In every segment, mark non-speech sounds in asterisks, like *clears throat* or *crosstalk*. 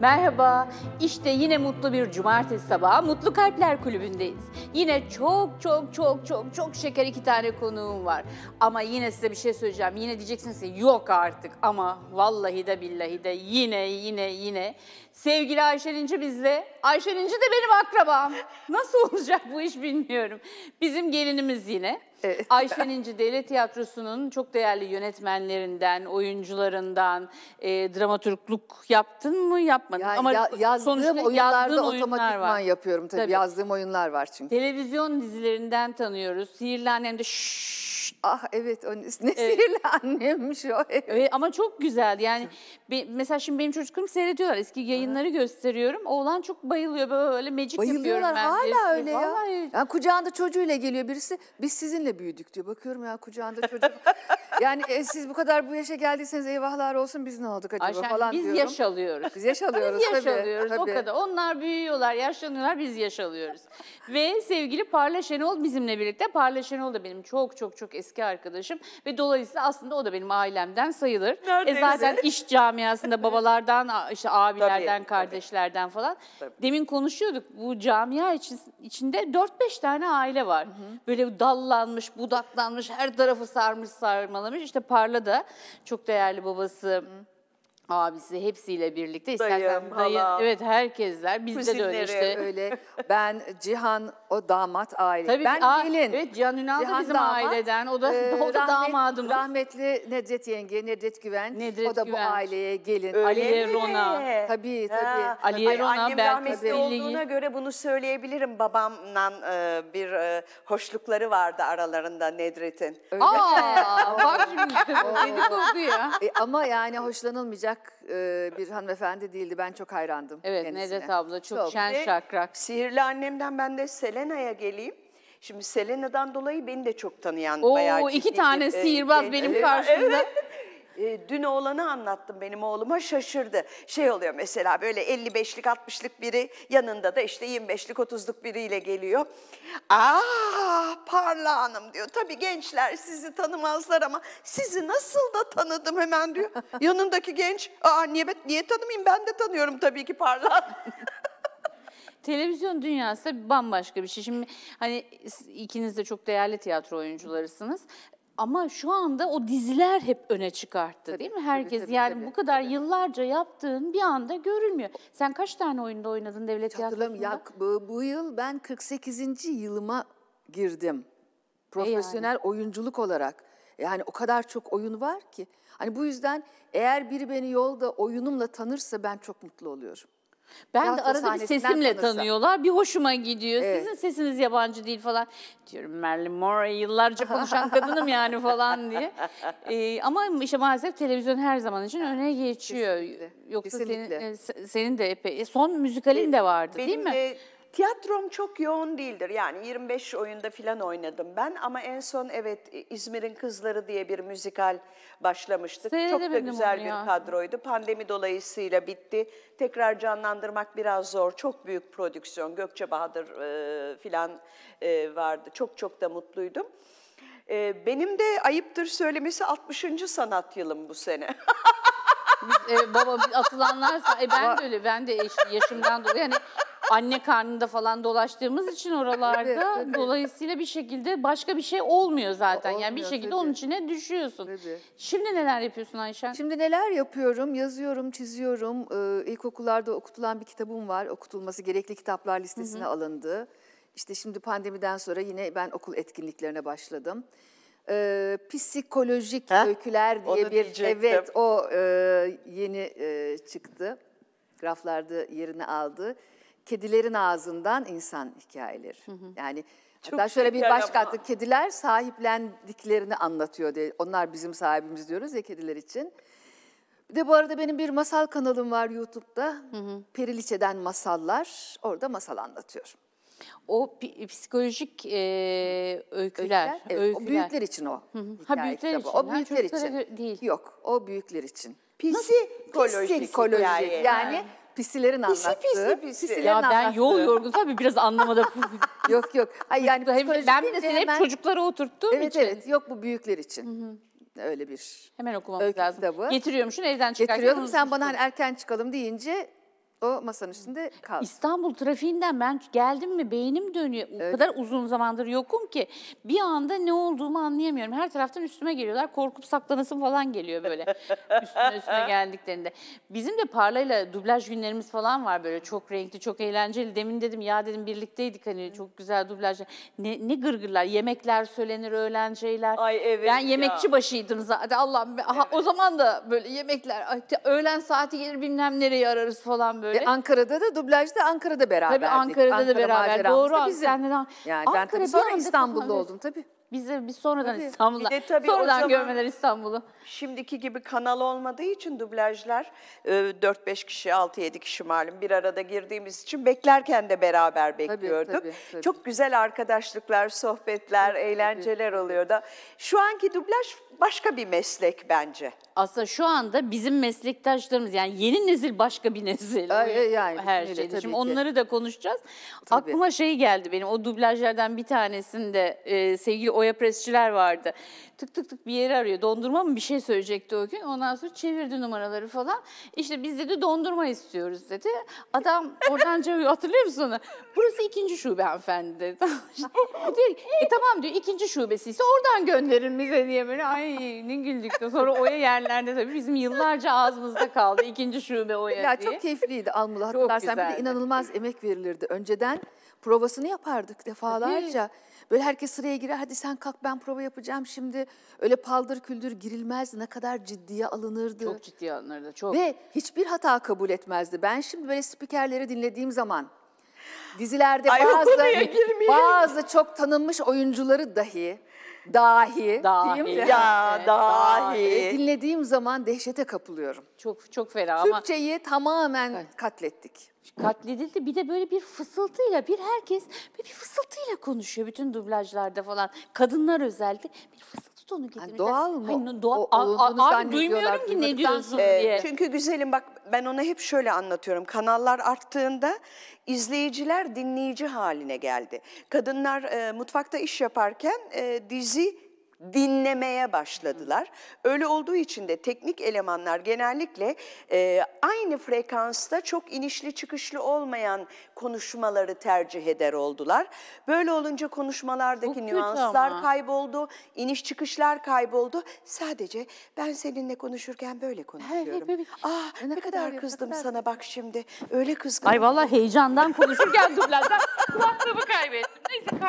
Merhaba, işte yine mutlu bir cumartesi sabahı Mutlu Kalpler Kulübü'ndeyiz. Yine çok çok çok çok çok şeker iki tane konuğum var. Ama yine size bir şey söyleyeceğim. Yine diyeceksiniz ki yok artık ama vallahi de billahi de yine yine yine Sevgili Ayşen İnci bizle. Ayşen İnci de benim akrabam. Nasıl olacak bu iş bilmiyorum. Bizim gelinimiz yine. Evet. Ayşen İnci Devlet Tiyatrosu'nun çok değerli yönetmenlerinden, oyuncularından e, dramaturgluk yaptın mı yapmadın yani ama ya, yazdığım sonuçta oyunlarda yazdığım otomatikman var. yapıyorum tabii. tabii. Yazdığım oyunlar var çünkü. Televizyon dizilerinden tanıyoruz. Sihirli Annem de şşşt. Ah evet o ne evet. sihirli annemmiş o. Evet. Evet, ama çok güzel yani be, mesela şimdi benim çocuklarım seyrediyorlar eski yayın yayınları gösteriyorum. Oğlan çok bayılıyor böyle magic yapıyorum ben. Bayılıyorlar hala öyle ya. Vallahi... Yani kucağında çocuğuyla geliyor birisi. Biz sizinle büyüdük diyor. Bakıyorum ya kucağında çocuk. *laughs* yani e, siz bu kadar bu yaşa geldiyseniz eyvahlar olsun biz ne olduk acaba Ayşen, falan biz diyorum. Yaş alıyoruz. Biz yaş alıyoruz. biz yaş tabii, alıyoruz tabii. o kadar. Onlar büyüyorlar, yaşlanıyorlar biz yaş alıyoruz. ve sevgili Parla Şenol bizimle birlikte. Parla Şenol da benim çok çok çok eski arkadaşım ve dolayısıyla aslında o da benim ailemden sayılır. Neredeyse. E zaten iş camiasında babalardan işte abilerden Tabii, kardeşlerden tabii. falan. Tabii. Demin konuşuyorduk bu camia için, içinde 4-5 tane aile var. Hı hı. Böyle dallanmış, budaklanmış, her tarafı sarmış sarmalamış. İşte Parla da çok değerli babası... Hı abisi hepsiyle birlikte istersen dayım, dayı, hala. evet herkesler bizde de öyle işte. öyle. Ben Cihan o damat aile. Tabii ben a- gelin. Evet Cihan Ünal da bizim damat, aileden. O da, Ee, *laughs* o da rahmet- damadımız. Rahmetli Nedret yenge, Nedret Güven. Nedret o da Güven. bu aileye gelin. Ali mi? Rona. Tabii, tabii. Ha, Aliye ay, Rona, rahmetli Özel'in- olduğuna göre bunu söyleyebilirim. Babamla e, bir e, hoşlukları vardı aralarında Nedret'in. Aa bak şimdi dedikodu *laughs* ya. E, ama yani hoşlanılmayacak şakrak e, bir hanımefendi değildi. Ben çok hayrandım Evet kendisine. Nedet abla çok, Çok. şen şakrak. Sihirli annemden ben de Selena'ya geleyim. Şimdi Selena'dan dolayı beni de çok tanıyan bayağı ciddi iki tane e, sihirbaz genç- benim karşımda. E, dün oğlanı anlattım benim oğluma şaşırdı. Şey oluyor mesela böyle 55'lik 60'lık biri yanında da işte 25'lik 30'luk biriyle geliyor. Aa Parla Hanım diyor. Tabii gençler sizi tanımazlar ama sizi nasıl da tanıdım hemen diyor. *laughs* Yanındaki genç aa niye, niye tanımayayım ben de tanıyorum tabii ki Parla. *laughs* televizyon dünyası bambaşka bir şey. Şimdi hani ikiniz de çok değerli tiyatro oyuncularısınız. Ama şu anda o diziler hep öne çıkarttı değil mi? Herkes tabii, tabii, yani tabii, bu kadar tabii. yıllarca yaptığın bir anda görünmüyor. Sen kaç tane oyunda oynadın devlet tiyatrosunda? bu, bu yıl ben 48. yılıma girdim. E Profesyonel e yani. oyunculuk olarak. Yani o kadar çok oyun var ki. Hani bu yüzden eğer biri beni yolda oyunumla tanırsa ben çok mutlu oluyorum. Ben Tiyatro de arada bir sesimle tanırsa. tanıyorlar. Bir hoşuma gidiyor. Evet. Sizin sesiniz yabancı değil falan. Diyorum Marilyn Monroe yıllarca konuşan *laughs* kadınım yani falan diye. Ee, ama işte maalesef televizyon her zaman için öne geçiyor. Kesinlikle. Yoksa Kesinlikle. E, senin, senin de epey. Son müzikalin de vardı Benim değil mi? Benim Tiyatrom çok yoğun değildir. Yani 25 oyunda filan oynadım ben ama en son evet İzmir'in Kızları diye bir müzikal başlamıştık. Çok da güzel bir ya. kadroydu. Pandemi dolayısıyla bitti. Tekrar canlandırmak biraz zor. Çok büyük prodüksiyon. Gökçe Bahadır e, filan e, vardı. Çok çok da mutluydum. E, benim de ayıptır söylemesi 60. sanat yılım bu sene. *laughs* Biz, e, baba atılanlarsa e, ben de öyle ben de eş, yaşımdan dolayı hani anne karnında falan dolaştığımız için oralarda Tabii, tabii. dolayısıyla bir şekilde başka bir şey olmuyor zaten. yani bir Olmuyor, şekilde onun içine düşüyorsun. Tabii. Şimdi neler yapıyorsun Ayşen? Şimdi neler yapıyorum? Yazıyorum, çiziyorum. Ee, ilkokullarda okutulan bir kitabım var. Okutulması gerekli kitaplar listesine alındı. İşte şimdi pandemiden sonra yine ben okul etkinliklerine başladım. Ee, psikolojik Heh, öyküler diye bir diyecektim. evet o e, yeni e, çıktı. Raflarda yerini aldı kedilerin ağzından insan hikayeleri. Hı hı. Yani Çok hatta şöyle bir başka ama. attı. Kediler sahiplendiklerini anlatıyor diye. Onlar bizim sahibimiz diyoruz ya kediler için. Bir de bu arada benim bir masal kanalım var YouTube'da. Hı hı. Periliçe'den masallar. Orada masal anlatıyorum. O psikolojik e, öyküler. öyküler, evet, öyküler. O büyükler için o. Hı hı. Ha büyükler kitabı. için. O büyükler için. Değil. Yok o büyükler için. Psikolojik. Psikolojik yani. yani pisilerin Pisi, anlattığı. pisi, pisi. Pisilerin Ya ben yol yorgun tabii biraz anlamada. *laughs* Yok yok. Ay yani Hem, ben deyince mesela hep hemen- çocuklara oturttuğum Evet için. evet yok bu büyükler için. Öyle bir Hemen okumamız lazım. kitabı. Getiriyormuşsun evden çıkarken. getiriyorum. Sen bana hani erken çıkalım deyince o masanın üstünde kaldı. İstanbul trafiğinden ben geldim mi beynim dönüyor. O evet. kadar uzun zamandır yokum ki bir anda ne olduğumu anlayamıyorum. Her taraftan üstüme geliyorlar. Korkup saklanasım falan geliyor böyle. *laughs* üstüne üstüne geldiklerinde. Bizim de parlayla dublaj günlerimiz falan var böyle çok renkli, çok eğlenceli. Demin dedim ya dedim birlikteydik hani çok güzel dublaj. Ne, ne gırgırlar, yemekler söylenir, öğlen şeyler. Ay evet Ben yemekçi ya. başıydım zaten Allah'ım. Evet. O zaman da böyle yemekler, öğlen saati gelir bilmem nereye ararız falan böyle e, böyle. E, Ankara'da da dublajda Ankara'da beraberdik. Tabii Ankara'da da Ankara beraber. Doğru. Bizim. Senden, yani Ankara ben tabii sonra İstanbul'da oldum tabii. Bizi bir sonradan İstanbul'a, sonradan zaman- görmeler İstanbul'u. Şimdiki gibi kanal olmadığı için dublajlar e, 4-5 kişi, 6-7 kişi malum bir arada girdiğimiz için beklerken de beraber bekliyorduk. tabii, tabii. Çok güzel arkadaşlıklar, sohbetler, eğlenceler oluyor da. Şu anki dublaj başka bir meslek bence. Aslında şu anda bizim meslektaşlarımız yani yeni nesil başka bir nesil. Ay, yani her öyle, şeyde. tabii Şimdi ki. onları da konuşacağız. Tabii. Aklıma şey geldi benim o dublajlardan bir tanesinde e, sevgili oya presçiler vardı. Tık tık tık bir yeri arıyor. Dondurma mı bir şey söyleyecekti o gün. Ondan sonra çevirdi numaraları falan. İşte biz dedi dondurma istiyoruz dedi. Adam oradan *laughs* cevap hatırlıyor musun onu? Burası ikinci şube hanımefendi dedi. *laughs* diyor e tamam diyor ikinci şubesi ise oradan gönderin bize diye böyle ay ne güldük sonra oya yerlerde tabii bizim yıllarca ağzımızda kaldı ikinci şube oya ya, diye. Çok keyifliydi Almalı hatırlarsan bir de inanılmaz emek verilirdi. Önceden provasını yapardık defalarca. Tabii. Böyle herkes sıraya girer hadi sen kalk ben prova yapacağım şimdi. Öyle paldır küldür girilmezdi ne kadar ciddiye alınırdı. Çok ciddiye alınırdı çok. Ve hiçbir hata kabul etmezdi. Ben şimdi böyle spikerleri dinlediğim zaman dizilerde Ay, bazı, bazı çok tanınmış oyuncuları dahi Dahi, Dahi. mi? Ya Evet, dahi. E, dinlediğim zaman dehşete kapılıyorum. Çok çok fena ama Türkçeyi tamamen Evet. katlettik. katledildi. Bir de böyle bir fısıltıyla bir herkes bir fısıltıyla konuşuyor bütün dublajlarda falan. Kadınlar özellikle bir fısıltı Mesut onu doğal mı? Hani doğal, o, a, a, duymuyorum ki ne diyorsun e, diye. Çünkü güzelim bak ben ona hep şöyle anlatıyorum. Kanallar arttığında izleyiciler dinleyici haline geldi. Kadınlar e, mutfakta iş yaparken e, dizi dinlemeye başladılar. Öyle olduğu için de teknik elemanlar genellikle e, aynı frekansta çok inişli çıkışlı olmayan konuşmaları tercih eder oldular. Böyle olunca konuşmalardaki çok nüanslar kayboldu, iniş çıkışlar kayboldu. Sadece ben seninle konuşurken böyle konuşuyorum. Ah ne, ne kadar, kadar kızdım kadar... sana bak şimdi. Öyle kızgın. Ay vallahi heyecandan konuşurken dublajdan *laughs*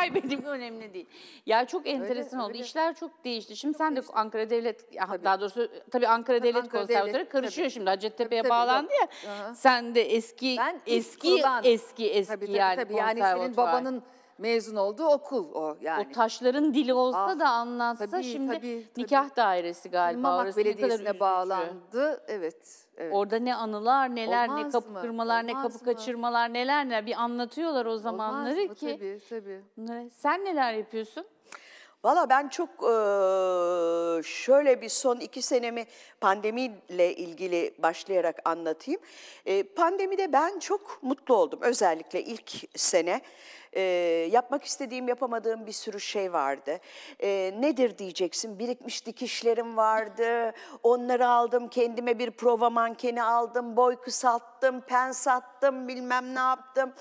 kaybedeyim *laughs* önemli değil. Ya çok enteresan oldu. öyle. İşler çok değişti. Şimdi sen de Ankara Devlet ya daha doğrusu tabii Ankara Devlet Ankara Konservatuarı karışıyor tabii. şimdi Hacettepe'ye bağlandı ya. Aha. Sen de eski Ben ilk eski eski eski yani yani tabii. Yani senin babanın mezun olduğu okul o yani. O taşların dili olsa Ah, da anlatsa tabii, şimdi tabii, tabii. nikah dairesi galiba. Mamak ne Belediyesi'ne bağlandı. Evet evet. Orada ne anılar, neler, Olmaz ne kapı mı? kırmalar, ne kapı mı? kaçırmalar, neler neler bir anlatıyorlar o zamanları Olmaz mı? ki. Tabii tabii. Sen neler yapıyorsun? Valla ben çok şöyle bir son iki senemi pandemiyle ilgili başlayarak anlatayım. pandemide ben çok mutlu oldum. Özellikle ilk sene e, yapmak istediğim, yapamadığım bir sürü şey vardı. E, nedir diyeceksin? Birikmiş dikişlerim vardı. Onları aldım, kendime bir prova mankeni aldım, boy kısalttım, pen sattım, bilmem ne yaptım.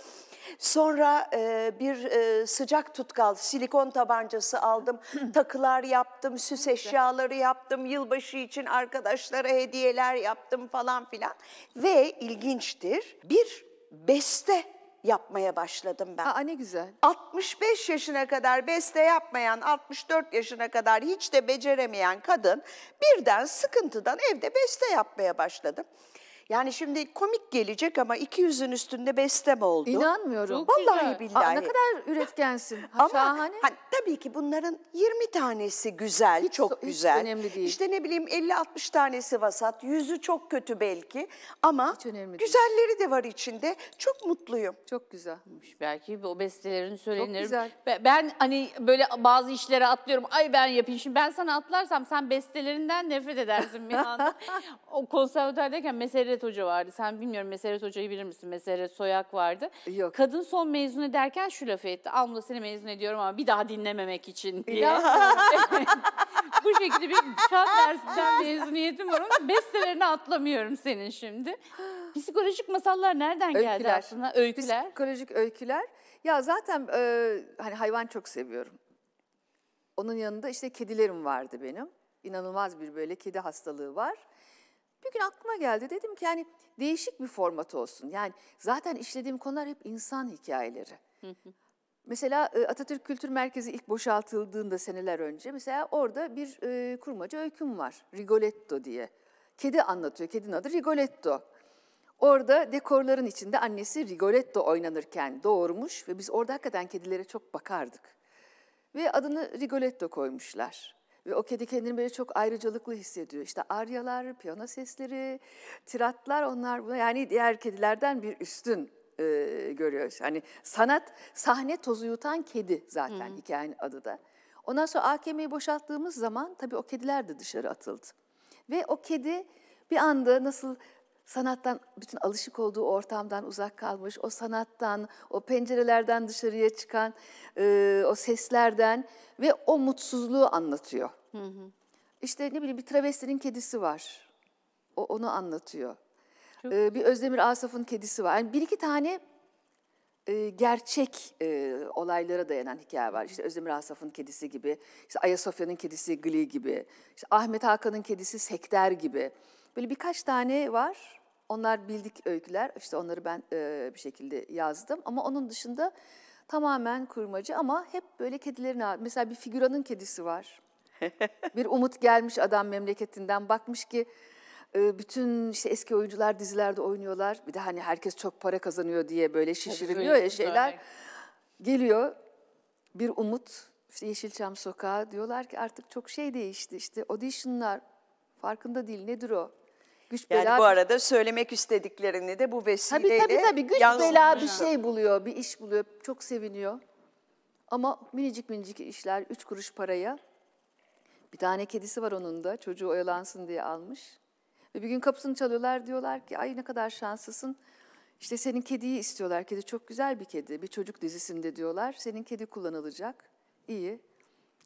Sonra e, bir e, sıcak tutkal silikon tabancası aldım. *clears throat* Takılar yaptım, süs eşyaları yaptım. Yılbaşı için arkadaşlara hediyeler yaptım falan filan. Ve ilginçtir bir beste yapmaya başladım ben. Aa ne güzel. 65 yaşına kadar beste yapmayan, 64 yaşına kadar hiç de beceremeyen kadın birden sıkıntıdan evde beste yapmaya başladım. Yani şimdi komik gelecek ama 200'ün üstünde bestem oldu. İnanmıyorum. Vallahi güzel. billahi. Aa, ne kadar üretkensin. *laughs* ama Şahane. Hani, tabii ki bunların 20 tanesi güzel, hiç, çok güzel. Hiç önemli değil. İşte ne bileyim 50-60 tanesi vasat, yüzü çok kötü belki ama güzelleri değil. de var içinde. Çok mutluyum. Çok güzelmiş. Belki o bestelerini söylenir. Çok güzel. Ben hani böyle bazı işlere atlıyorum. Ay ben yapayım. Şimdi ben sana atlarsam sen bestelerinden nefret edersin bir *laughs* anda. o konservaterdeyken mesela. Meseret Hoca vardı. Sen bilmiyorum Meseret Hoca'yı bilir misin? Meseret Soyak vardı. Yok. Kadın son mezun derken şu lafı etti. Abla seni mezun ediyorum ama bir daha dinlememek için diye. Ya. *laughs* Bu şekilde bir şart dersinden mezuniyetim var. Onun bestelerini atlamıyorum senin şimdi. Psikolojik masallar nereden geldi Öyküler. Öyküler. Psikolojik öyküler. Ya zaten e, hani hayvan çok seviyorum. Onun yanında işte kedilerim vardı benim. İnanılmaz bir böyle kedi hastalığı var. Bir gün aklıma geldi dedim ki yani değişik bir format olsun. Yani zaten işlediğim konular hep insan hikayeleri. mesela e, Atatürk Kültür Merkezi ilk boşaltıldığında seneler önce mesela orada bir e, kurmaca öyküm var. Rigoletto diye. Kedi anlatıyor. Kedinin adı Rigoletto. Orada dekorların içinde annesi Rigoletto oynanırken doğurmuş ve biz orada hakikaten kedilere çok bakardık. Ve adını Rigoletto koymuşlar. Ve o kedi kendini böyle çok ayrıcalıklı hissediyor. İşte aryalar, piyano sesleri, tiratlar onlar yani diğer kedilerden bir üstün e, görüyoruz. Hani sanat, sahne tozu yutan kedi zaten Hı. hikayenin adı da. Ondan sonra AKM'yi boşalttığımız zaman tabii o kediler de dışarı atıldı. Ve o kedi bir anda nasıl sanattan, bütün alışık olduğu ortamdan uzak kalmış, o sanattan, o pencerelerden dışarıya çıkan e, o seslerden ve o mutsuzluğu anlatıyor. Hı hı. İşte ne bileyim bir travestinin kedisi var. O onu anlatıyor. Çok... E, bir Özdemir Asaf'ın kedisi var. Yani bir iki tane e, gerçek e, olaylara dayanan hikaye var. İşte Özdemir Asaf'ın kedisi gibi, işte Ayasofya'nın kedisi Gli gibi, işte Ahmet Hakan'ın kedisi Sekter gibi. Böyle birkaç tane var. Onlar bildik öyküler. İşte onları ben e, bir şekilde yazdım. Ama onun dışında tamamen kurmacı ama hep böyle kedilerin adı. Mesela bir figüranın kedisi var. *laughs* bir umut gelmiş adam memleketinden bakmış ki e, bütün işte eski oyuncular dizilerde oynuyorlar. Bir de hani herkes çok para kazanıyor diye böyle şişiriliyor ya şeyler. Geliyor bir umut işte Yeşilçam sokağı diyorlar ki artık çok şey değişti. İşte auditionlar farkında değil nedir o? Güç yani bela... bu arada söylemek istediklerini de bu vesileyle Tabii tabii tabii güç bela bir şey buluyor, bir iş buluyor. Çok seviniyor. Ama minicik minicik işler, üç kuruş paraya. Bir tane kedisi var onun da, çocuğu oyalansın diye almış. Ve bir gün kapısını çalıyorlar, diyorlar ki ay ne kadar şanslısın. İşte senin kediyi istiyorlar, kedi çok güzel bir kedi. Bir çocuk dizisinde diyorlar, senin kedi kullanılacak, İyi.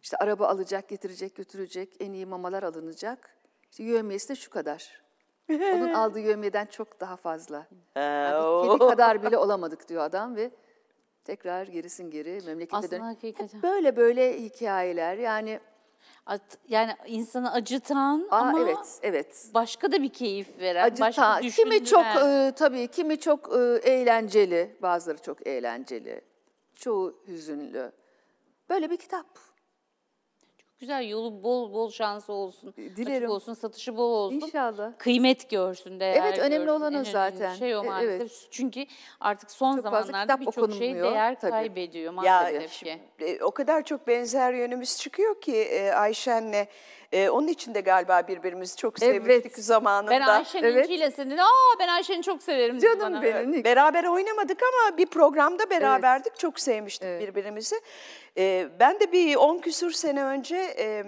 İşte araba alacak, getirecek, götürecek, en iyi mamalar alınacak. İşte yövmiyesi de şu kadar. Onun *laughs* aldığı yövmiyeden çok daha fazla. Yani kedi kadar bile *laughs* olamadık diyor adam ve tekrar gerisin geri memlekete Aslında dön. böyle böyle hikayeler yani. At, yani insanı acıtan Aa, ama evet, evet. başka da bir keyif veren, acıtan, başka düşündüren. Kimi çok e, tabii, kimi çok e, eğlenceli, bazıları çok eğlenceli, çoğu hüzünlü. Böyle bir kitap güzel. Yolu bol bol şansı olsun. E, dilerim. Açık olsun, satışı bol olsun. İnşallah. Kıymet görsün, değer Evet, önemli görsün. olan o en zaten. şey o e, maalesef. Evet. Çünkü artık son çok zamanlarda birçok şey değer tabii. kaybediyor maalesef ya, ki. Şimdi, e, o kadar çok benzer yönümüz çıkıyor ki Ayşen'le. E, onun için de galiba birbirimizi çok sevmiştik evet. zamanında. Ben Ayşe'nin evet. inciyle senin, aa ben Ayşe'ni çok severim. Canım bana. benim. Beraber oynamadık ama bir programda beraberdik. Evet. Çok sevmiştik evet. birbirimizi. E, ben de bir on küsür sene önce e,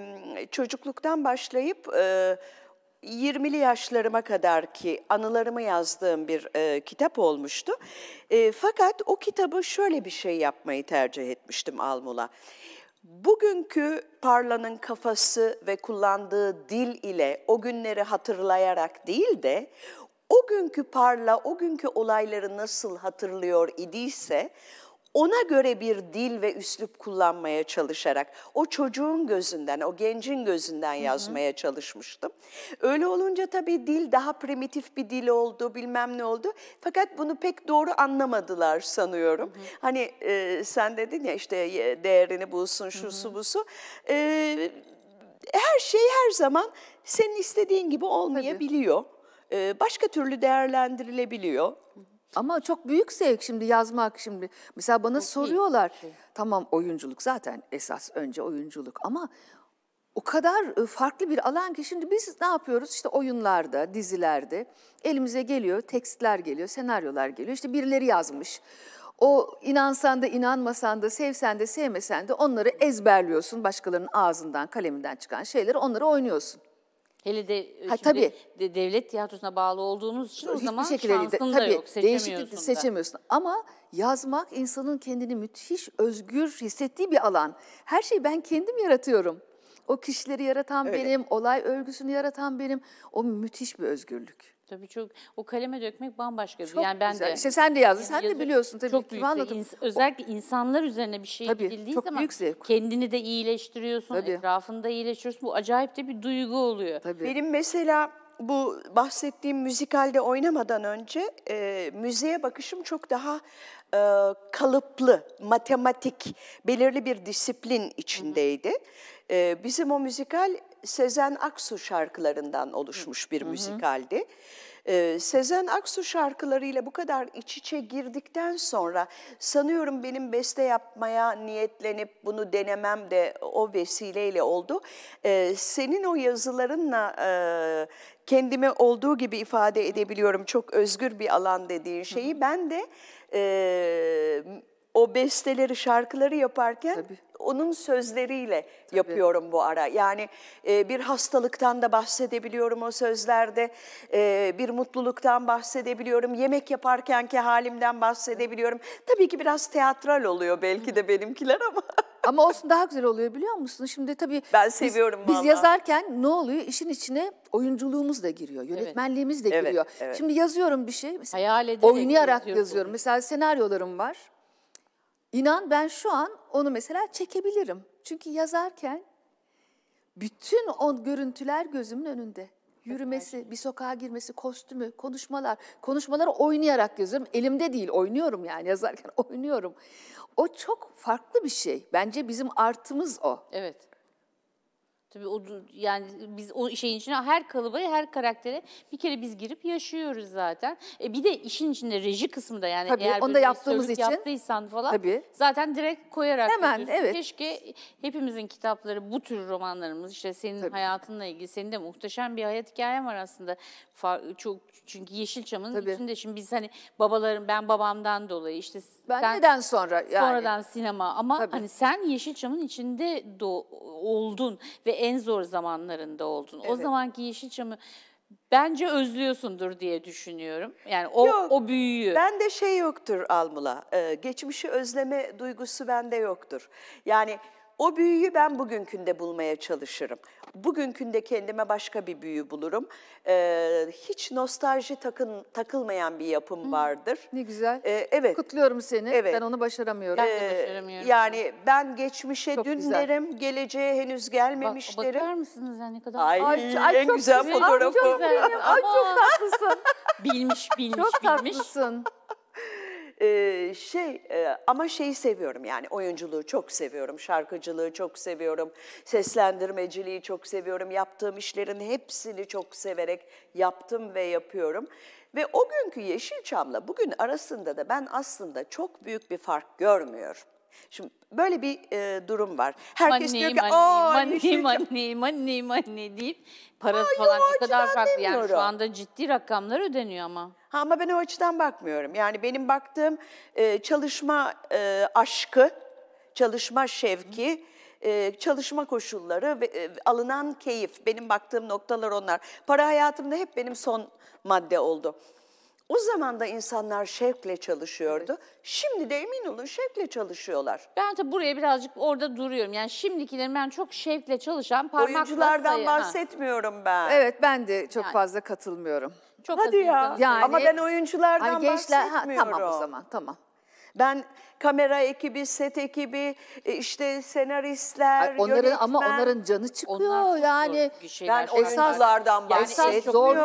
çocukluktan başlayıp... E, 20'li yaşlarıma kadar ki anılarımı yazdığım bir e, kitap olmuştu. E, fakat o kitabı şöyle bir şey yapmayı tercih etmiştim Almula. Bugünkü Parla'nın kafası ve kullandığı dil ile o günleri hatırlayarak değil de o günkü Parla, o günkü olayları nasıl hatırlıyor idiyse ona göre bir dil ve üslup kullanmaya çalışarak o çocuğun gözünden, o gencin gözünden yazmaya çalışmıştım. Öyle olunca tabii dil daha primitif bir dil oldu, bilmem ne oldu. Fakat bunu pek doğru anlamadılar sanıyorum. Hı hı. Hani e, sen dedin ya işte değerini bulsun, şusu busu. E, her şey her zaman senin istediğin gibi olmayabiliyor. Tabii. E, başka türlü değerlendirilebiliyor. Hı hı. Ama çok büyük zevk şimdi yazmak şimdi. Mesela bana çok soruyorlar. Iyi. Tamam oyunculuk zaten esas önce oyunculuk ama o kadar farklı bir alan ki şimdi biz ne yapıyoruz? İşte oyunlarda, dizilerde elimize geliyor, tekstler geliyor, senaryolar geliyor. İşte birileri yazmış. O inansan da inanmasan da, sevsen de sevmesen de onları ezberliyorsun. Başkalarının ağzından, kaleminden çıkan şeyleri onları oynuyorsun. Hele de e, ha, tabii. De devlet tiyatrosuna bağlı olduğunuz için Hiçbir o zaman şekilde şansın da, da yok, seçemiyorsun da. seçemiyorsun ama yazmak insanın kendini müthiş özgür hissettiği bir alan. Her şeyi ben kendim yaratıyorum. O kişileri yaratan Öyle. benim, olay örgüsünü yaratan benim. O müthiş bir özgürlük. Tabii çok o kaleme dökmek bambaşka. Şey. Çok yani ben güzel. de İşte sen de yazdın. Sen yazıyorum. de biliyorsun tabii. Çok büyük. Anladım. İns özellikle o, insanlar üzerine bir şey tabii, bildiğin çok zaman büyük zevk. kendini de iyileştiriyorsun, tabii. etrafını da iyileştiriyorsun. Bu acayip de bir duygu oluyor. Tabii. Benim mesela bu bahsettiğim müzikalde oynamadan önce e, müziğe bakışım çok daha e, kalıplı, matematik, belirli bir disiplin içindeydi. Hı hı. E, bizim o müzikal Sezen Aksu şarkılarından oluşmuş bir müzikaldi. Hı hı. Ee, Sezen Aksu şarkılarıyla bu kadar iç içe girdikten sonra sanıyorum benim beste yapmaya niyetlenip bunu denemem de o vesileyle oldu. Ee, senin o yazılarınla e, kendimi olduğu gibi ifade edebiliyorum. Çok özgür bir alan dediğin şeyi. Ben de... E, o besteleri, şarkıları yaparken Tabii. onun sözleriyle Tabii. yapıyorum bu ara. Yani e, bir hastalıktan da bahsedebiliyorum o sözlerde, e, bir mutluluktan bahsedebiliyorum, yemek yaparkenki halimden bahsedebiliyorum. Tabii ki biraz teatral oluyor belki de benimkiler ama... *laughs* Ama olsun daha güzel oluyor biliyor musun? Şimdi tabii ben seviyorum biz, biz yazarken ne oluyor? İşin içine oyunculuğumuz da giriyor, yönetmenliğimiz de evet, giriyor. Evet, evet. Şimdi yazıyorum bir şey, mesela Hayal oynayarak yazıyorum. Bunu. Mesela senaryolarım var. İnan ben şu an onu mesela çekebilirim. Çünkü yazarken bütün o görüntüler gözümün önünde. Yürümesi, bir sokağa girmesi, kostümü, konuşmalar. Konuşmaları oynayarak yazıyorum. Elimde değil, oynuyorum yani yazarken *laughs* oynuyorum. O çok farklı bir şey. Bence bizim artımız o. Evet. Tabii o yani biz o şeyin içine her kalıba, her karaktere bir kere biz girip yaşıyoruz zaten. E bir de işin içinde reji kısmında yani tabii, eğer onu da yaptığımız için yaptıysan falan tabii. zaten direkt koyarak Hemen evet. Keşke hepimizin kitapları bu tür romanlarımız işte senin tabii. hayatınla ilgili senin de muhteşem bir hayat hikayem var aslında. Çok çünkü Yeşilçam'ın tabii. içinde şimdi biz hani babaların ben babamdan dolayı işte ben sen, neden sonra yani sonradan sinema ama tabii. hani sen Yeşilçam'ın içinde do, oldun ve en zor zamanlarında oldun. Evet. O zamanki Yeşilçam'ı bence özlüyorsundur diye düşünüyorum. Yani o, Yok, o büyüyü. Bende şey yoktur Almula. Ee, geçmişi özleme duygusu bende yoktur. Yani o büyüyü ben bugünkünde bulmaya çalışırım. Bugünkünde kendime başka bir büyü bulurum. Ee, hiç nostalji takın, takılmayan bir yapım Hı, vardır. Ne güzel. Ee, evet. Kutluyorum seni. Evet. Ben onu başaramıyorum. Ben de başaramıyorum. Yani ben geçmişe çok dün güzel. geleceğe henüz gelmemişlerim. Bak, Bakar mısınız yani ne kadar? Ay, ay, ay en çok güzel, güzel Ay çok, güzel. ay, çok tatlısın. *laughs* bilmiş, bilmiş, çok bilmiş. Çok tatlısın. Ee, şey e, ama şeyi seviyorum yani oyunculuğu çok seviyorum, şarkıcılığı çok seviyorum, seslendirmeciliği çok seviyorum. Yaptığım işlerin hepsini çok severek yaptım ve yapıyorum. Ve o günkü Yeşilçam'la bugün arasında da ben aslında çok büyük bir fark görmüyorum. Şimdi böyle bir e, durum var. Herkes money, diyor ki aa money, money, money, money, money deyip para aa, falan ne kadar farklı. Demiyorum. Yani şu anda ciddi rakamlar ödeniyor ama. Ha, ama ben o açıdan bakmıyorum. Yani benim baktığım e, çalışma e, aşkı, çalışma şevki, Hı e, çalışma koşulları ve e, alınan keyif benim baktığım noktalar onlar. Para hayatımda hep benim son madde oldu. O zaman da insanlar şevkle çalışıyordu. Evet. Şimdi de emin olun şevkle çalışıyorlar. Ben tabii buraya birazcık orada duruyorum. Yani şimdikilerim ben çok şevkle çalışan parmakla Oyunculardan bahsetmiyorum ben. Evet ben de çok yani. fazla katılmıyorum. Çok Hadi ya. Yani, Ama ben oyunculardan hani gençler, bahsetmiyorum. Ha, tamam o zaman tamam. Ben kamera ekibi, set ekibi, e, işte senaristler, Ay, onların, yönetmen. Ama onların canı çıkıyor onlar yani. Ben oyunculardan bahsediyorum.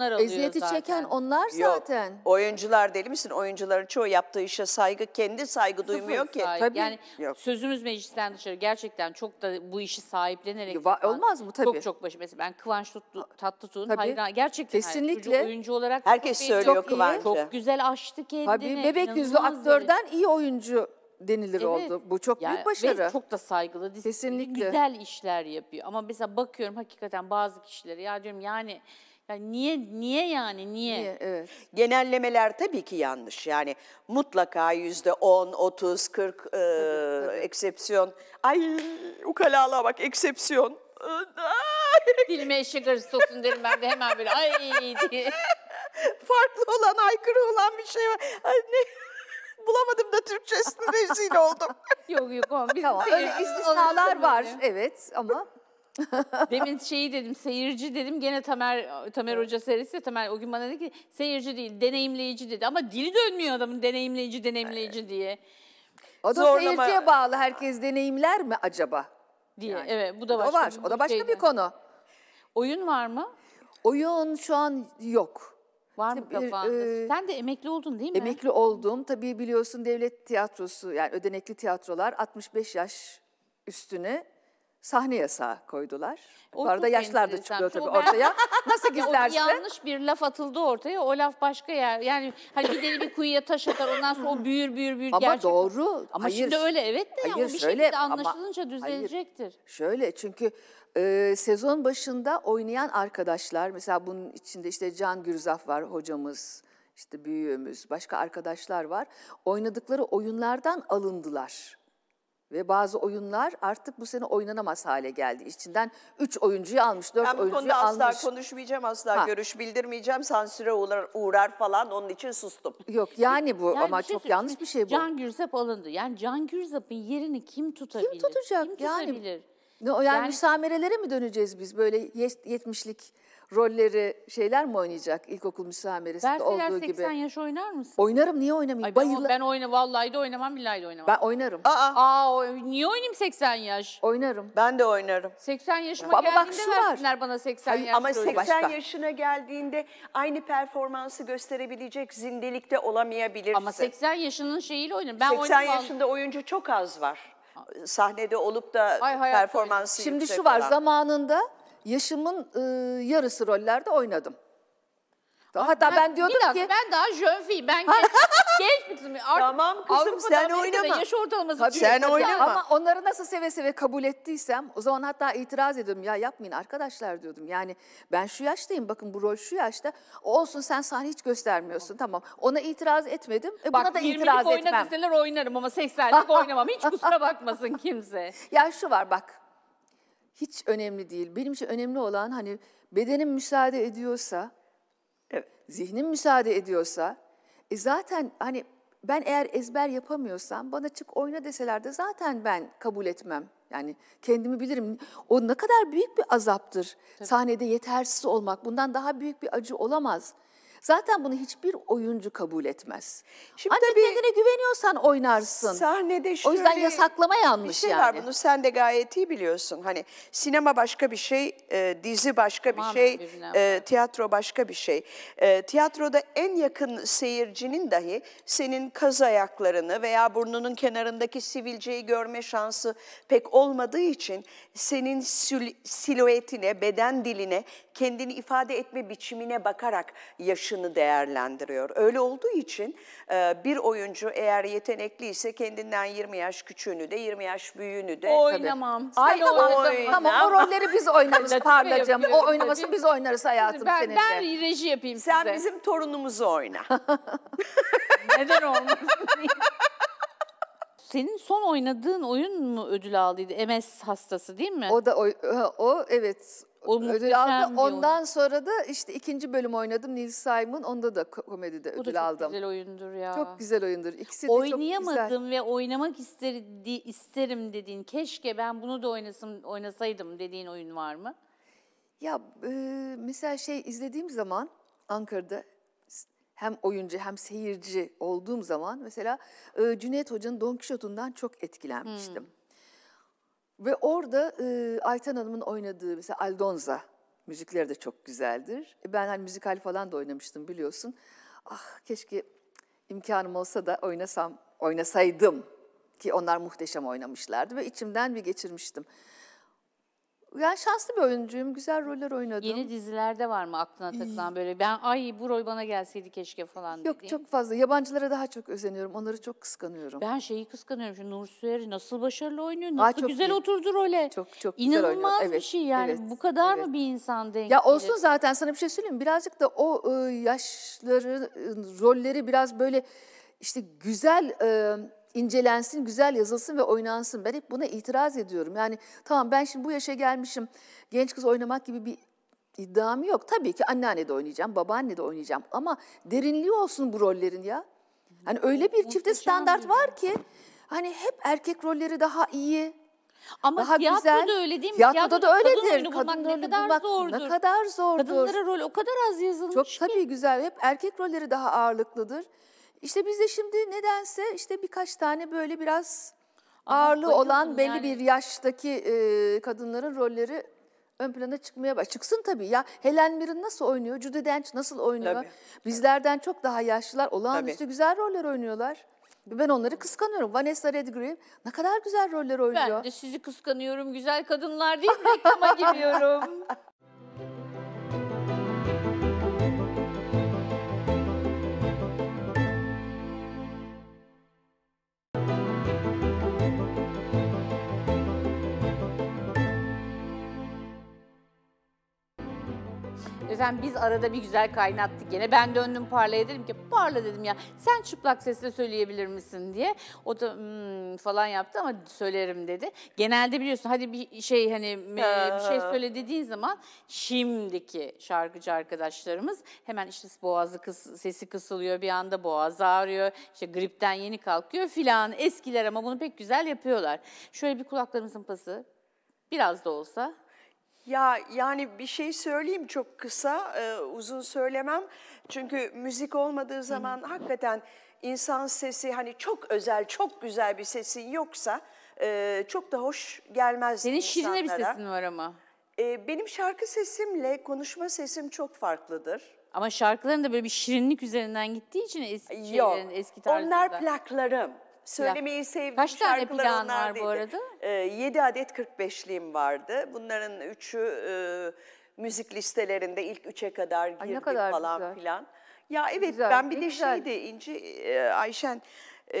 Yani şey, Eziyeti zaten. çeken onlar Yok, zaten. Oyuncular deli misin? Oyuncuların çoğu yaptığı işe saygı, kendi saygı Sıfır duymuyor saygı. ki. Tabii. Yani Yok. sözümüz meclisten dışarı gerçekten çok da bu işi sahiplenerek. Va olmaz mı tabii. Çok çok başı. Mesela ben Kıvanç Tatlıtuğ'un hayran, gerçekten Kesinlikle. Hayran. oyuncu olarak. Herkes çok söylüyor Kıvanç'ı. Çok güzel açtı kendini. Tabii bebek yüzlü aktörden iyi oyuncu oyuncu denilir evet. oldu. Bu çok yani, büyük başarı. Ve çok da saygılı. Kesinlikle. Güzel işler yapıyor. Ama mesela bakıyorum hakikaten bazı kişilere ya diyorum yani yani niye niye yani niye? niye? Evet. Genellemeler tabii ki yanlış. Yani mutlaka yüzde 10, 30, 40 e, tabii, tabii. eksepsiyon. Ay ukalalığa bak eksepsiyon. *laughs* Dilime eşek arısı soksun derim ben de hemen böyle ay diye. Farklı olan, aykırı olan bir şey var. Ay ne? bulamadım da Türkçesini rezil oldum. *laughs* yok yok oğlum. Biz Tamam öyle istisnalar var evet ama *laughs* Demin şeyi dedim seyirci dedim gene Tamer Tamer Hoca serisi Tamer o gün bana dedi ki seyirci değil deneyimleyici dedi ama dili dönmüyor adamın deneyimleyici deneyimleyici diye o da Zorlama- seyirciye bağlı herkes deneyimler mi acaba? diye. evet bu da başka. o var o da başka bir şeydi. konu. Oyun var mı? Oyun şu an yok. Var işte mı e, kafanda? E, Sen de emekli oldun değil mi? Emekli oldum. Tabii biliyorsun devlet tiyatrosu yani ödenekli tiyatrolar 65 yaş üstüne sahne yasağı koydular. O Bu arada yaşlar da çıkıyor tabii ben... ortaya. *laughs* Nasıl gizlerse. yanlış bir laf atıldı ortaya. O laf başka yer. Yani hani bir deli bir kuyuya taş atar ondan sonra o büyür büyür büyür. Ama gerçek. doğru. Ama hayır. şimdi öyle evet de hayır, ya, bir şöyle, şekilde anlaşılınca ama, düzelecektir. Hayır, şöyle çünkü e, sezon başında oynayan arkadaşlar, mesela bunun içinde işte Can Gürzaf var hocamız, işte büyüğümüz, başka arkadaşlar var. Oynadıkları oyunlardan alındılar. Ve bazı oyunlar artık bu sene oynanamaz hale geldi. İçinden 3 oyuncuyu almış, 4 oyuncuyu almış. Ben bu konuda asla konuşmayacağım, asla ha. görüş bildirmeyeceğim. Sansüre uğrar, uğrar falan onun için sustum. Yok yani bu yani ama şey, çok yanlış bir şey bu. Can Gürzap alındı. Yani Can Gürzap'ın yerini kim tutabilir? Kim tutacak kim yani? Tutabilir? Ne, yani, yani müsamerelere mi döneceğiz biz? Böyle 70'lik rolleri şeyler mi oynayacak ilkokul müsameresinde Dersi olduğu 80 gibi? 80 yaş oynar mısın? Oynarım niye oynamayayım? Ay ben, Bayıla... ben oyna vallahi de oynamam billahi de oynamam. Ben oynarım. Aa, Aa o, niye oynayayım 80 yaş? Oynarım. Ben de oynarım. 80 yaşıma ama geldiğinde bak, şu versinler var. bana 80 Hayır, yaş. Ama 80 başka. yaşına geldiğinde aynı performansı gösterebilecek zindelikte olamayabilirsin. Ama 80 yaşının şeyiyle oynarım. Ben 80 yaşında oyuncu çok az var sahnede olup da Ay, performansı Şimdi şu var olan. zamanında yaşımın e, yarısı rollerde oynadım. Hatta ben, ben diyordum ki... Ben daha jönfi, ben genç. *laughs* Genç bir kızım. Artık Tamam kızım, Avrupa'da, sen Amerika'da oynama. Yaş ortalaması Tabii, sen ya. oynama. Ama onları nasıl seve seve kabul ettiysem o zaman hatta itiraz ediyordum. Ya yapmayın arkadaşlar diyordum. Yani ben şu yaştayım bakın bu rol şu yaşta. Olsun sen sahne hiç göstermiyorsun tamam. Ona itiraz etmedim. E, buna da itiraz etmem. oyna deseler oynarım ama 80'lik oynamam. Hiç kusura bakmasın *laughs* kimse. Ya şu var bak. Hiç önemli değil. Benim için önemli olan hani bedenim müsaade ediyorsa, Evet. zihnim müsaade ediyorsa, e zaten hani ben eğer ezber yapamıyorsam bana çık oyna deseler de zaten ben kabul etmem. Yani kendimi bilirim. O ne kadar büyük bir azaptır. Tabii. Sahnede yetersiz olmak. Bundan daha büyük bir acı olamaz. Zaten bunu hiçbir oyuncu kabul etmez. Şimdi Ancak tabii, kendine güveniyorsan oynarsın. Sahnede şöyle O yüzden yasaklama yanlış bir şey yani. var bunu sen de gayet iyi biliyorsun. Hani sinema başka bir şey, e, dizi başka Aman bir şey, e, tiyatro başka bir şey. E, tiyatroda en yakın seyircinin dahi senin kaz ayaklarını veya burnunun kenarındaki sivilceyi görme şansı pek olmadığı için senin sil siluetine, beden diline, kendini ifade etme biçimine bakarak yaşıyor akışını değerlendiriyor. Öyle olduğu için e, bir oyuncu eğer yetenekli ise kendinden 20 yaş küçüğünü de 20 yaş büyüğünü de. Oynamam. Tabii. Ay, tamam, oynamam. tamam o rolleri biz oynarız parlacığım. *laughs* O oynamasın biz oynarız hayatım ben, seninle. Ben reji yapayım Sen size. Sen bizim torunumuzu oyna. *laughs* Neden olmasın *laughs* Senin son oynadığın oyun mu ödül aldıydı? E MS hastası değil mi? O da o, o evet o ödül aldı. Ondan sonra da işte ikinci bölüm oynadım Neil Simon. Onda da komedide ödül aldım. Bu da çok aldım. güzel oyundur ya. Çok güzel oyundur. İkisi de çok güzel. Oynayamadım ve oynamak isterdi isterim dediğin, keşke ben bunu da oynasım, oynasaydım dediğin oyun var mı? Ya e, mesela şey izlediğim zaman Ankara'da hem oyuncu hem seyirci olduğum zaman mesela e, Cüneyt Hoca'nın Don Quixote'undan çok etkilenmiştim. Hmm. Ve orada e, Ayten Hanım'ın oynadığı mesela Aldonza müzikleri de çok güzeldir. E, ben hani müzikal falan da oynamıştım biliyorsun. Ah keşke imkanım olsa da oynasam, oynasaydım ki onlar muhteşem oynamışlardı ve içimden bir geçirmiştim. Yani şanslı bir oyuncuyum. Güzel roller oynadım. Yeni dizilerde var mı aklına takılan böyle ben ay bu rol bana gelseydi keşke falan dediğin? Yok çok fazla. Yabancılara daha çok özeniyorum. Onları çok kıskanıyorum. Ben şeyi kıskanıyorum. Şu Nur Süer'i nasıl başarılı oynuyor? Nasıl Aa, çok güzel iyi. oturdu role. Çok çok İnanılmaz güzel oynuyor. Evet, bir şey yani. Evet, bu kadar evet. mı bir insan denk? Ya olsun gelir? zaten sana bir şey söyleyeyim. Birazcık da o e, yaşları, ıı, rolleri biraz böyle işte güzel... E, incelensin, güzel yazılsın ve oynansın. Ben hep buna itiraz ediyorum. Yani tamam ben şimdi bu yaşa gelmişim, genç kız oynamak gibi bir iddiam yok. Tabii ki anneanne de oynayacağım, babaanne de oynayacağım ama derinliği olsun bu rollerin ya. Hani öyle bir çifte standart var ki hani hep erkek rolleri daha iyi, ama daha tiyatroda güzel. öyle değil mi? Tiyatroda, tiyatroda da öyledir. Kadın, kadın rolü ne kadar bulmak Ne kadar zordur. Kadınlara rol o kadar az yazılmış Çok ki. tabii güzel. Hep erkek rolleri daha ağırlıklıdır. İşte biz de şimdi nedense işte birkaç tane böyle biraz ağırlığı olan belli yani. bir yaştaki e, kadınların rolleri ön plana çıkmaya baş. Çıksın tabii ya. Helen Mirren nasıl oynuyor? Judy Dench nasıl oynuyor? Tabii. Bizlerden çok daha yaşlılar olağanüstü tabii. güzel roller oynuyorlar. Ben onları kıskanıyorum. Vanessa Redgrave ne kadar güzel roller oynuyor. Ben de sizi kıskanıyorum güzel kadınlar değil mi? Reklama giriyorum. *laughs* Efendim biz arada bir güzel kaynattık gene. Ben döndüm Parla'ya dedim ki Parla dedim ya sen çıplak sesle söyleyebilir misin diye. O da hmm, falan yaptı ama söylerim dedi. Genelde biliyorsun hadi bir şey hani ee. bir şey söyle dediğin zaman şimdiki şarkıcı arkadaşlarımız hemen işte boğazı kıs, sesi kısılıyor bir anda boğaz ağrıyor. işte gripten yeni kalkıyor filan. Eskiler ama bunu pek güzel yapıyorlar. Şöyle bir kulaklarımızın pası biraz da olsa ya yani bir şey söyleyeyim çok kısa, e, uzun söylemem. Çünkü müzik olmadığı zaman Hı. hakikaten insan sesi hani çok özel, çok güzel bir sesin yoksa e, çok da hoş gelmez Senin insanlara. şirin bir sesin var ama. E, benim şarkı sesimle konuşma sesim çok farklıdır. Ama şarkıların da böyle bir şirinlik üzerinden gittiği için eski Yok, eski tarzında. onlar plaklarım söylemeyi sevdiğim Kaç tane plan var bu arada? E, ee, 7 adet 45'liğim vardı. Bunların üçü e, müzik listelerinde ilk üçe kadar girdi Ay ne kadar falan güzel. filan. Ya evet güzel, ben bir de güzel. şeydi İnci e, Ayşen e, e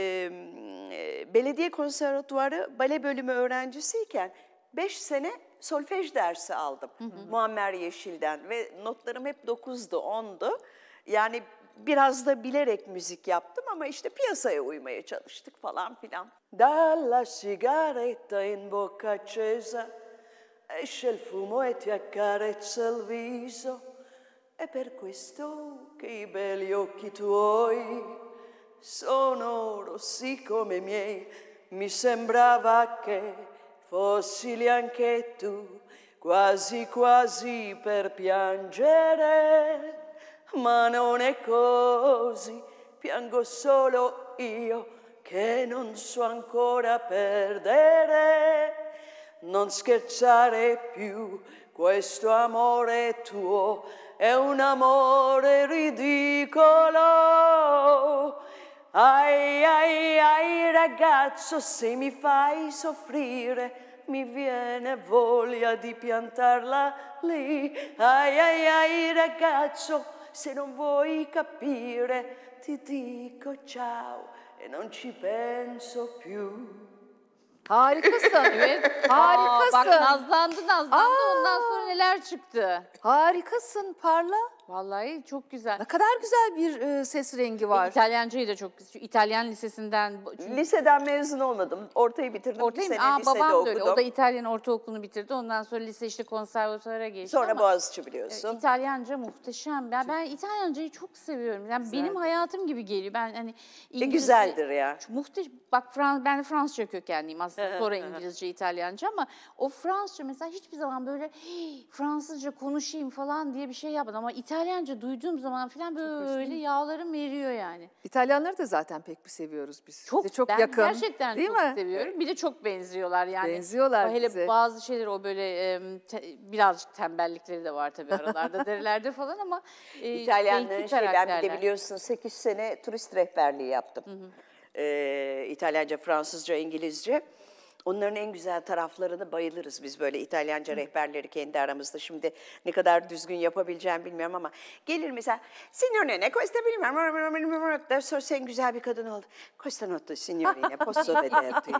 belediye konservatuvarı bale bölümü öğrencisiyken 5 sene solfej dersi aldım hı hı. Muammer Yeşil'den ve notlarım hep 9'du 10'du. Yani biraz da bilerek müzik yaptım ama işte piyasaya uymaya çalıştık falan filan. Dalla sigaretta in bocca accesa esce il fumo e ti accarezza il viso e per questo che i belli occhi tuoi sono rossi come i miei mi sembrava che fossili anche tu quasi quasi per piangere ma non è così, piango solo io che non so ancora perdere. Non scherzare più, questo amore tuo è un amore ridicolo. Ai, ai, ai ragazzo, se mi fai soffrire, mi viene voglia di piantarla lì. Ai, ai, ai ragazzo, se non vuoi capire ti dico ciao e non ci penso più. Harikasın. evet. Harikasın. *laughs* Aa, bak nazlandı nazlandı Aa. ondan sonra neler çıktı. Harikasın parla. Vallahi çok güzel. Ne kadar güzel bir e, ses rengi var. İtalyancayı da çok güzel. İtalyan lisesinden. Çünkü... Liseden mezun olmadım. Ortayı bitirdim. Ortayı mı? Aa, babam da öyle. O da İtalyan ortaokulunu bitirdi. Ondan sonra lise işte konservatuara geçti. Sonra ama, Boğaziçi biliyorsun. E, İtalyanca muhteşem. Ben, ben İtalyancayı çok seviyorum. Yani benim hayatım gibi geliyor. Ben hani e, İngilizce, e güzeldir ya. Muhteşem. Bak Frans, ben Fransızca kökenliyim aslında. sonra İngilizce, İtalyanca ama o Fransızca mesela hiçbir zaman böyle Fransızca konuşayım falan diye bir şey yapmadım ama İtalyanca İtalyanca duyduğum zaman falan böyle yağlarım eriyor yani. İtalyanları da zaten pek bir seviyoruz biz. Çok, Size çok ben yakın. gerçekten Değil çok mi? seviyorum. Bir de çok benziyorlar yani. Benziyorlar Hele bize. bazı şeyler o böyle te, birazcık tembellikleri de var tabii aralarda *laughs* derelerde falan ama e, İtalyanların şey ben de biliyorsun 8 sene turist rehberliği yaptım. Hı hı. E, İtalyanca, Fransızca, İngilizce. Onların en güzel taraflarını bayılırız biz böyle İtalyanca rehberleri kendi aramızda. Şimdi ne kadar düzgün yapabileceğim bilmiyorum ama gelir mesela Signore ne costa bilmem der sonra sen güzel bir kadın oldun. Costa notu signorina. posso *laughs* vederti.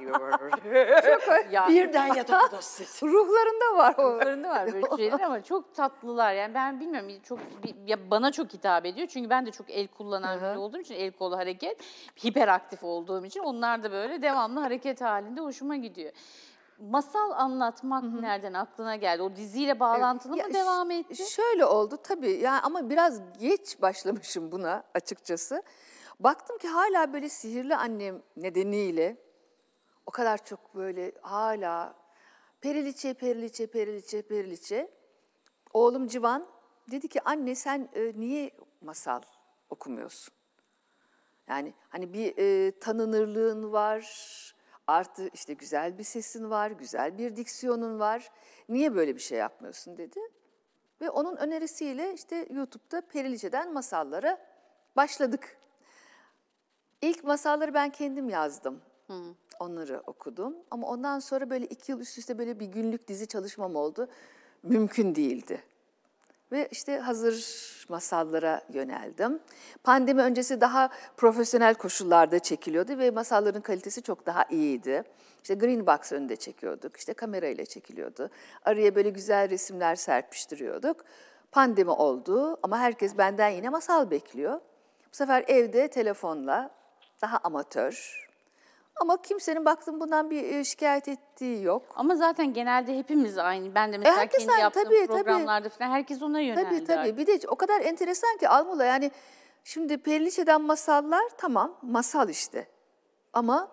ya. Birden yatak odası. *laughs* Ruhlarında var o. Ruhlarında var böyle *laughs* şeyler ama çok tatlılar. Yani ben bilmiyorum çok ya bana çok hitap ediyor. Çünkü ben de çok el kullanan biri olduğum için el kolu hareket hiperaktif olduğum için onlar da böyle devamlı hareket halinde hoşuma gidiyor ediyor. Masal anlatmak Hı-hı. nereden aklına geldi? O diziyle bağlantılı evet, mı devam etti? Şöyle oldu tabii yani ama biraz geç başlamışım buna açıkçası. Baktım ki hala böyle sihirli annem nedeniyle o kadar çok böyle hala periliçe, periliçe, periliçe, periliçe. Oğlum Civan dedi ki anne sen e, niye masal okumuyorsun? Yani hani bir e, tanınırlığın var, Artı işte güzel bir sesin var, güzel bir diksiyonun var. Niye böyle bir şey yapmıyorsun dedi. Ve onun önerisiyle işte YouTube'da Perilice'den masallara başladık. İlk masalları ben kendim yazdım. Hı. Hmm. Onları okudum. Ama ondan sonra böyle iki yıl üst üste böyle bir günlük dizi çalışmam oldu. Mümkün değildi ve işte hazır masallara yöneldim. Pandemi öncesi daha profesyonel koşullarda çekiliyordu ve masalların kalitesi çok daha iyiydi. İşte green box önünde çekiyorduk, işte kamerayla çekiliyordu. Araya böyle güzel resimler serpiştiriyorduk. Pandemi oldu ama herkes benden yine masal bekliyor. Bu sefer evde telefonla daha amatör, ama kimsenin baktım bundan bir e, şikayet ettiği yok. Ama zaten genelde hepimiz aynı. Ben de e, mesela e herkes kendi aynı, yaptığım tabii, programlarda tabii. falan herkes ona yöneldi. Tabii tabii. Artık. Bir de o kadar enteresan ki Almula yani şimdi Perliçe'den masallar tamam masal işte. Ama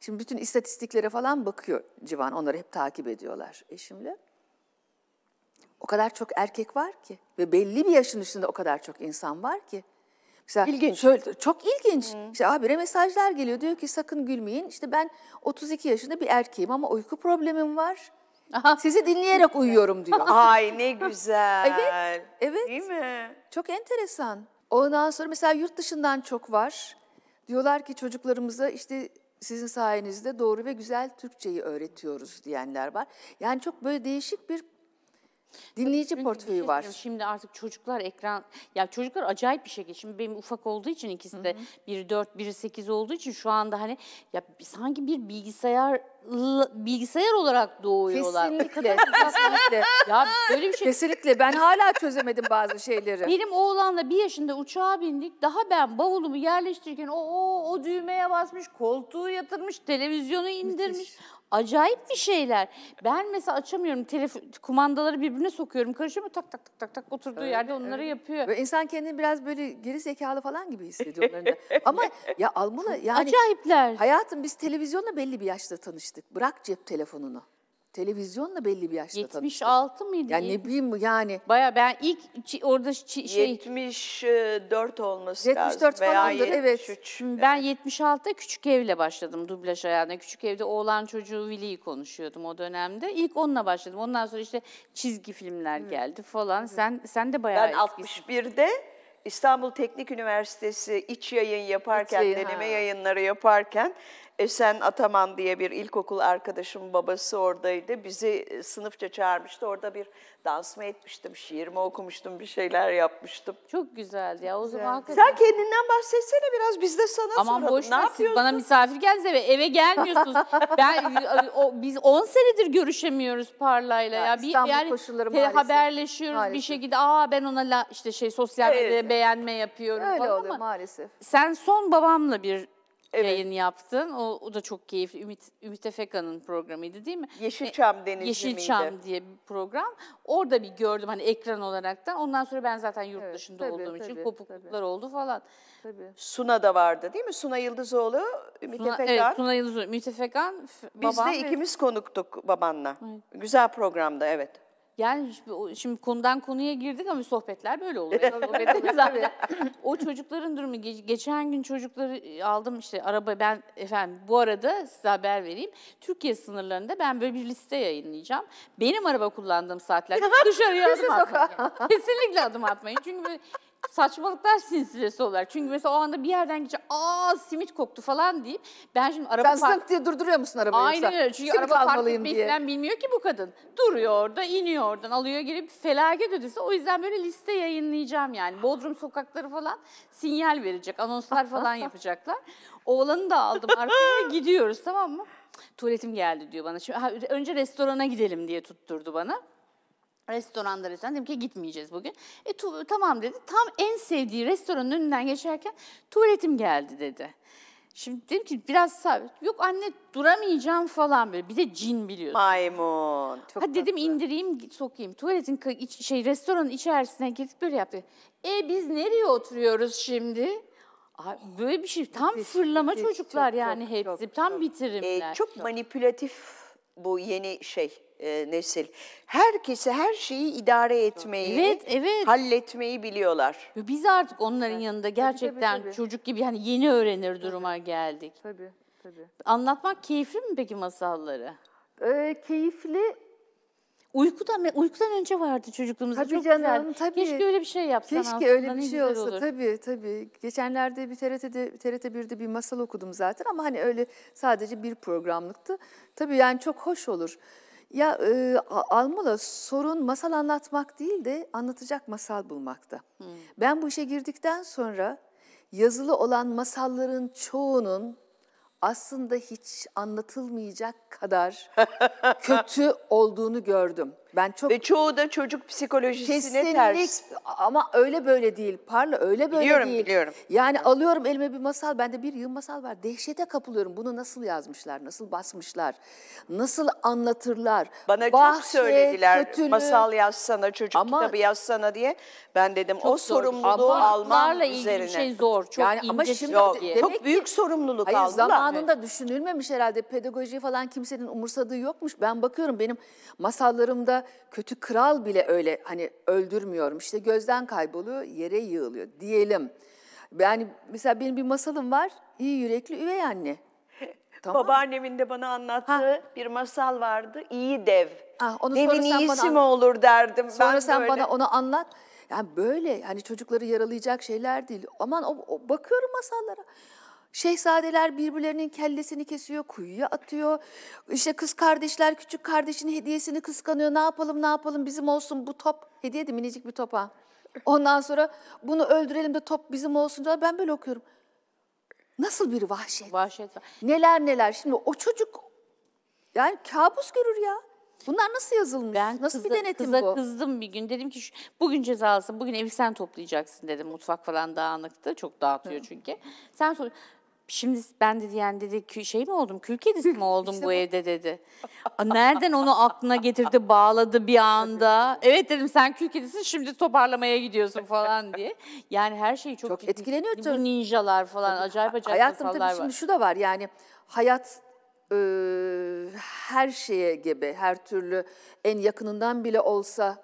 şimdi bütün istatistiklere falan bakıyor Civan. Onları hep takip ediyorlar eşimle. O kadar çok erkek var ki ve belli bir yaşın üstünde o kadar çok insan var ki. İşte ilginç. Şöyle, çok ilginç. Hı. İşte abire mesajlar geliyor. Diyor ki sakın gülmeyin. İşte ben 32 yaşında bir erkeğim ama uyku problemim var. Aha. Sizi dinleyerek uyuyorum diyor. *laughs* Ay ne güzel. Evet, evet. Değil mi? Çok enteresan. Ondan sonra mesela yurt dışından çok var. Diyorlar ki çocuklarımıza işte sizin sayenizde doğru ve güzel Türkçeyi öğretiyoruz diyenler var. Yani çok böyle değişik bir Dinleyici Çünkü şey portföyü şey var. Şimdi artık çocuklar ekran, ya çocuklar acayip bir şekilde. Şimdi benim ufak olduğu için ikisi de biri dört, biri sekiz olduğu için şu anda hani ya sanki bir bilgisayar bilgisayar olarak doğuyorlar. Kesinlikle. *laughs* kesinlikle. Ya böyle bir şey. Kesinlikle. Ben hala çözemedim bazı şeyleri. Benim oğlanla bir yaşında uçağa bindik. Daha ben bavulumu yerleştirirken o, o, o düğmeye basmış, koltuğu yatırmış, televizyonu indirmiş. Müthiş. Acayip bir şeyler. Ben mesela açamıyorum. Telefon, kumandaları birbirine sokuyorum. Karışıyor mu? Tak tak tak tak tak oturduğu öyle, yerde onları öyle. yapıyor. Böyle insan kendini biraz böyle geri zekalı falan gibi hissediyor onların da. *laughs* Ama ya Alman'a yani... Acayipler. Hayatım biz televizyonla belli bir yaşta tanıştık tanıştık. Bırak cep telefonunu. Televizyonla belli bir yaşta 76 tanıştık. mıydı? Yani ne bileyim yani. Baya ben ilk orada şey... 74 olması 74 lazım veya falandır, 73. Evet. Ben 76'da Küçük Ev'le başladım dublaj hayatına. Küçük Ev'de oğlan çocuğu Vili'yi konuşuyordum o dönemde. İlk onunla başladım. Ondan sonra işte çizgi filmler Hı. geldi falan. Hı. Sen sen de bayağı Ben eskisin. 61'de İstanbul Teknik Üniversitesi iç yayın yaparken, iç deneme ha. yayınları yaparken Esen Ataman diye bir ilkokul arkadaşım babası oradaydı. Bizi e, sınıfça çağırmıştı. Orada bir dans mı etmiştim, şiir mi okumuştum, bir şeyler yapmıştım. Çok güzeldi ya. O güzel. hakikaten... Sen kendinden bahsetsene biraz. Biz de sana Aman soralım. Boş ne yapıyorsun? bana misafir gelseniz eve, eve gelmiyorsunuz. *laughs* ben e, e, o, Biz 10 senedir görüşemiyoruz Parla'yla. Ya, Bir, İstanbul yani, koşulları maalesef. Haberleşiyoruz maalesef. bir şekilde. Aa ben ona la, işte şey sosyal medyada beğenme yapıyorum Öyle falan oluyor ama maalesef. Sen son babamla bir Evet. yayın yaptın. O, o da çok keyifli. Ümit, Ümit Efeka'nın programıydı değil mi? Yeşilçam e, Denizli Yeşilçam miydi? diye bir program. Orada bir gördüm hani ekran olarak da. Ondan sonra ben zaten yurt Evet, dışında tabii, olduğum için tabii, kopukluklar tabii. oldu falan. Tabii. Suna da vardı değil mi? Suna Yıldızoğlu, Ümit Suna, Efekan. evet, Suna Yıldızoğlu. Ümit Efekan, f- Biz de ikimiz konuktuk babanla. Güzel programdı, evet. Yani şimdi konudan konuya girdik ama sohbetler böyle oluyor. *laughs* o çocukların durumu geçen gün çocukları e, aldım işte araba ben efendim bu arada size haber vereyim. Türkiye sınırlarında ben böyle bir liste yayınlayacağım. Benim araba kullandığım saatler dışarıya *laughs* adım şey atmayın. Kesinlikle adım atmayın. Çünkü böyle saçmalıklar silsilesi olarak. Çünkü mesela o anda bir yerden gidince aa simit koktu falan deyip ben şimdi araba Sen park... diye durduruyor musun arabayı Aynen öyle. Çünkü simit araba park etmeyi falan bilmiyor ki bu kadın. Duruyor orada, iniyor oradan, alıyor gelip felaket ödesi. O yüzden böyle liste yayınlayacağım yani. Bodrum sokakları falan sinyal verecek, anonslar falan *laughs* yapacaklar. Oğlanı da aldım arkaya gidiyoruz tamam mı? Tuvaletim geldi diyor bana. Şimdi, önce restorana gidelim diye tutturdu bana restoranda restoran dedim ki gitmeyeceğiz bugün. E tu, tamam dedi. Tam en sevdiği restoranın önünden geçerken tuvaletim geldi dedi. Şimdi dedim ki biraz sabit. Yok anne duramayacağım falan böyle. Bir de cin biliyorsun. Maymun. Çok Hadi dedim tatlı. indireyim sokayım. Tuvaletin iç, şey restoranın içerisine girdik böyle yaptı. E biz nereye oturuyoruz şimdi? Abi böyle bir şey tam müthiş, fırlama müthiş, çocuklar çok, yani çok, hepsi çok, tam çok. bitirimler. Ee, çok manipülatif bu yeni şey e, nesil. Herkesi her şeyi idare etmeyi, evet, evet. halletmeyi biliyorlar. Biz artık onların evet. yanında gerçekten tabii, tabii, çocuk gibi hani yeni öğrenir duruma tabii. geldik. Tabii, tabii. Anlatmak keyifli mi peki masalları? Ee, keyifli Uykudan, uykudan önce vardı çocukluğumuzda. Tabii Çok canım, güzel. Tabii. Keşke öyle bir şey yapsan Keşke öyle bir şey olsa. Olur. Tabii tabii. Geçenlerde bir TRT'de, TRT1'de bir masal okudum zaten ama hani öyle sadece bir programlıktı. Tabii yani çok hoş olur. Ya e, Almola sorun masal anlatmak değil de anlatacak masal bulmakta. Hmm. Ben bu işe girdikten sonra yazılı olan masalların çoğunun aslında hiç anlatılmayacak kadar *laughs* kötü olduğunu gördüm. Ben çok Ve çoğu da çocuk psikolojisine ters. ama öyle böyle değil. Parla öyle böyle biliyorum, değil. Biliyorum biliyorum. Yani alıyorum elime bir masal. Bende bir yığın masal var. Dehşete kapılıyorum. Bunu nasıl yazmışlar, nasıl basmışlar, nasıl anlatırlar. Bana Bahşe, çok söylediler kötülü. masal yazsana, çocuk ama, kitabı yazsana diye. Ben dedim o sorumluluğu ama almam ilgili üzerine. şey zor. Çok yani ama şimdi yok. Şey. Demek çok büyük ki, sorumluluk hayır, aldılar. Zamanında evet. düşünülmemiş herhalde. Pedagoji falan kimsenin umursadığı yokmuş. Ben bakıyorum benim masallarımda kötü kral bile öyle hani öldürmüyorum işte gözden kayboluyor yere yığılıyor diyelim. Yani mesela benim bir masalım var iyi yürekli üvey anne. *laughs* Tamam. Babaannemin de bana anlattığı ha. bir masal vardı. İyi dev. Ha, ah, onu Devin sonra sen iyisi bana mi olur derdim. Sonra ben sen böyle... bana onu anlat. Yani böyle hani çocukları yaralayacak şeyler değil. Aman o, o bakıyorum masallara. Şehzadeler birbirlerinin kellesini kesiyor, kuyuya atıyor. İşte kız kardeşler küçük kardeşinin hediyesini kıskanıyor. Ne yapalım ne yapalım bizim olsun bu top. Hediye de minicik bir topa. Ondan sonra bunu öldürelim de top bizim olsun diyorlar. Ben böyle okuyorum. Nasıl bir vahşet. Vahşet Neler neler. Şimdi o çocuk yani kabus görür ya. Bunlar nasıl yazılmış? Ben nasıl kıza, bir denetim kıza bu? kızdım bir gün. Dedim ki şu, bugün cezası, bugün evi sen toplayacaksın dedim. Mutfak falan dağınıktı. Çok dağıtıyor Hı. çünkü. Sen sor. Şimdi ben dedi yani dedi şey mi oldum? Kül kedisi mi *laughs* oldum İşte bu bu. evde dedi. Nereden onu aklına getirdi, bağladı bir anda. Evet dedim sen kül kedisi şimdi toparlamaya gidiyorsun falan diye. Yani her şey çok, Çok etkileniyor tabii. ninjalar falan acayip acayip Hayatım masallar tabii var. şimdi şu da var yani hayat e, her şeye gibi, her türlü en yakınından bile olsa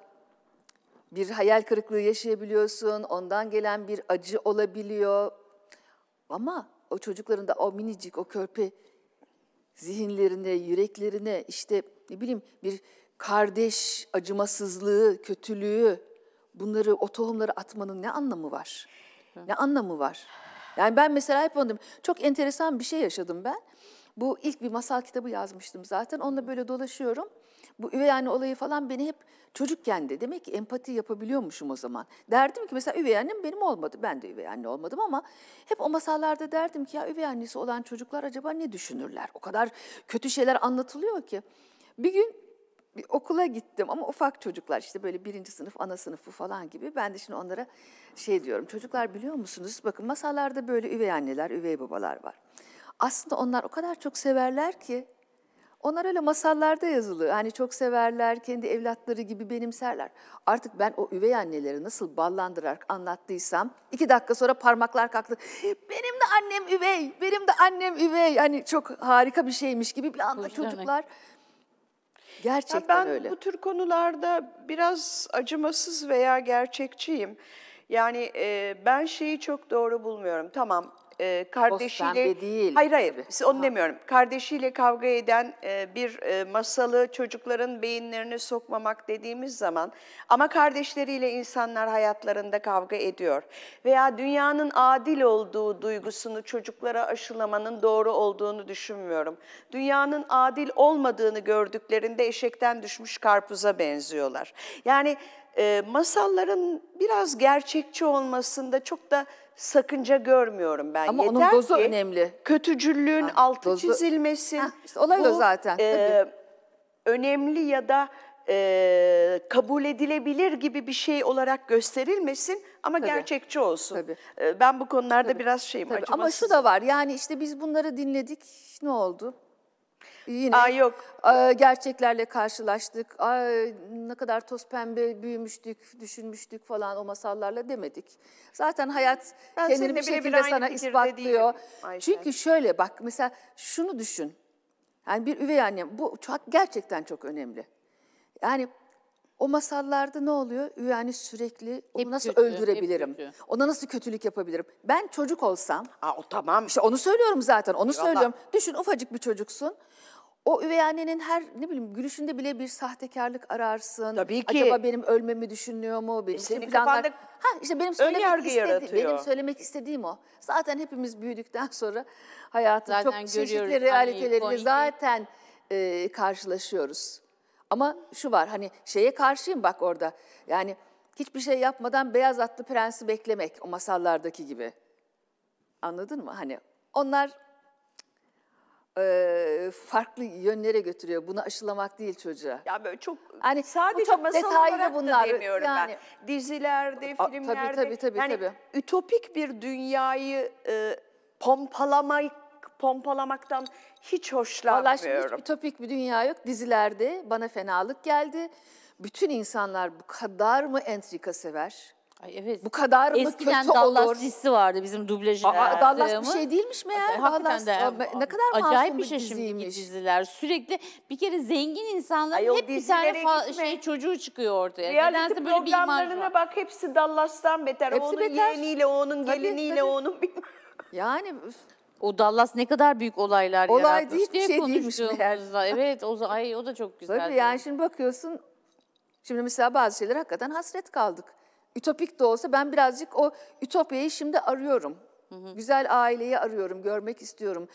bir hayal kırıklığı yaşayabiliyorsun, ondan gelen bir acı olabiliyor. Ama o çocukların da o minicik, o körpe zihinlerine, yüreklerine işte ne bileyim bir kardeş acımasızlığı, kötülüğü bunları o tohumları atmanın ne anlamı var? Ne anlamı var? Yani ben mesela hep onu Çok enteresan bir şey yaşadım ben. Bu ilk bir masal kitabı yazmıştım zaten. Onunla böyle dolaşıyorum bu üvey anne olayı falan beni hep çocukken de demek ki empati yapabiliyormuşum o zaman. Derdim ki mesela üvey annem benim olmadı. Ben de üvey anne olmadım ama hep o masallarda derdim ki ya üvey annesi olan çocuklar acaba ne düşünürler? O kadar kötü şeyler anlatılıyor ki. Bir gün bir okula gittim ama ufak çocuklar işte böyle birinci sınıf, ana sınıfı falan gibi. Ben de şimdi onlara şey diyorum, çocuklar biliyor musunuz? Bakın masalarda böyle üvey anneler, üvey babalar var. Aslında onlar o kadar çok severler ki onlar öyle masallarda yazılı. Hani çok severler, kendi evlatları gibi benimserler. Artık ben o üvey anneleri nasıl ballandırarak anlattıysam iki dakika sonra parmaklar kalktı. E, benim de annem üvey, benim de annem üvey. Hani çok harika bir şeymiş gibi bir anda Hoş çocuklar... Demek. Gerçekten ya ben öyle. bu tür konularda biraz acımasız veya gerçekçiyim. Yani e, ben şeyi çok doğru bulmuyorum. Tamam e, kardeşiyle değil. Hayır hayır. Tabii. Onu ha. demiyorum. Kardeşiyle kavga eden e, bir e, masalı çocukların beyinlerine sokmamak dediğimiz zaman ama kardeşleriyle insanlar hayatlarında kavga ediyor. Veya dünyanın adil olduğu duygusunu çocuklara aşılamanın doğru olduğunu düşünmüyorum. Dünyanın adil olmadığını gördüklerinde eşekten düşmüş karpuza benziyorlar. Yani e, masalların biraz gerçekçi olmasında çok da sakınca görmüyorum ben. Ama Yeter onun dozu ki, önemli. Kötücüllüğün ha, altı dozu. çizilmesi. Ha, işte olay bu, zaten. E, önemli ya da e, kabul edilebilir gibi bir şey olarak gösterilmesin ama Tabii. gerçekçi olsun. Tabii. E, ben bu konularda Tabii. biraz şeyim Tabii. Ama şu da var yani işte biz bunları dinledik ne oldu? Yine Aa, yok. E, gerçeklerle karşılaştık. Ay, ne kadar toz pembe büyümüştük, düşünmüştük falan o masallarla demedik. Zaten hayat ben kendini bir şekilde sana ispatlıyor. Çünkü şöyle bak mesela şunu düşün. Yani bir üvey annem, bu çok gerçekten çok önemli. Yani o masallarda ne oluyor? Üvey Yani sürekli onu hep nasıl kötü, öldürebilirim? Ona nasıl kötülük yapabilirim? Ben çocuk olsam. Aa, o tamam. İşte onu söylüyorum zaten. Onu Eyvallah. söylüyorum. Düşün ufacık bir çocuksun o üvey annenin her ne bileyim gülüşünde bile bir sahtekarlık ararsın. Tabii ki. Acaba benim ölmemi düşünüyor mu? Benim Senin planlar... ha, işte benim söylemek istediğim, Benim söylemek istediğim o. Zaten hepimiz büyüdükten sonra hayatın çok çeşitli realitelerini zaten e, karşılaşıyoruz. Ama şu var hani şeye karşıyım bak orada. Yani hiçbir şey yapmadan beyaz atlı prensi beklemek o masallardaki gibi. Anladın mı? Hani onlar farklı yönlere götürüyor. Bunu aşılamak değil çocuğa. Ya böyle çok hani sadece çok masal olarak bunlar. da demiyorum yani, ben. Dizilerde, a, filmlerde. Tabii tabii tabii. Yani tabii. ütopik bir dünyayı e, pompalamak pompalamaktan hiç hoşlanmıyorum. Valla ütopik bir dünya yok. Dizilerde bana fenalık geldi. Bütün insanlar bu kadar mı entrika sever? Ay evet. Bu kadar mı Eskiden kötü Dallas olur? dizisi vardı bizim dublajı. Dallas bir şey değilmiş mi ya? Dallas, de, ne kadar acayip bir şey şimdi diziler. Sürekli bir kere zengin insanlar Ay, hep bir tane şey çocuğu çıkıyor ortaya. Reality Nedense böyle bir imaj var. bak hepsi Dallas'tan beter. Hepsi onun beter. yeğeniyle, onun geliniyle, tabii. onun bilmem. Yani o Dallas ne kadar büyük olaylar Olay yaratmış değil, diye şey değilmiş Evet o, ay, o da çok güzel. Tabii yani şimdi bakıyorsun Şimdi mesela bazı şeyler hakikaten hasret kaldık ütopik de olsa ben birazcık o ütopyayı şimdi arıyorum. Hı hı. Güzel aileyi arıyorum, görmek istiyorum.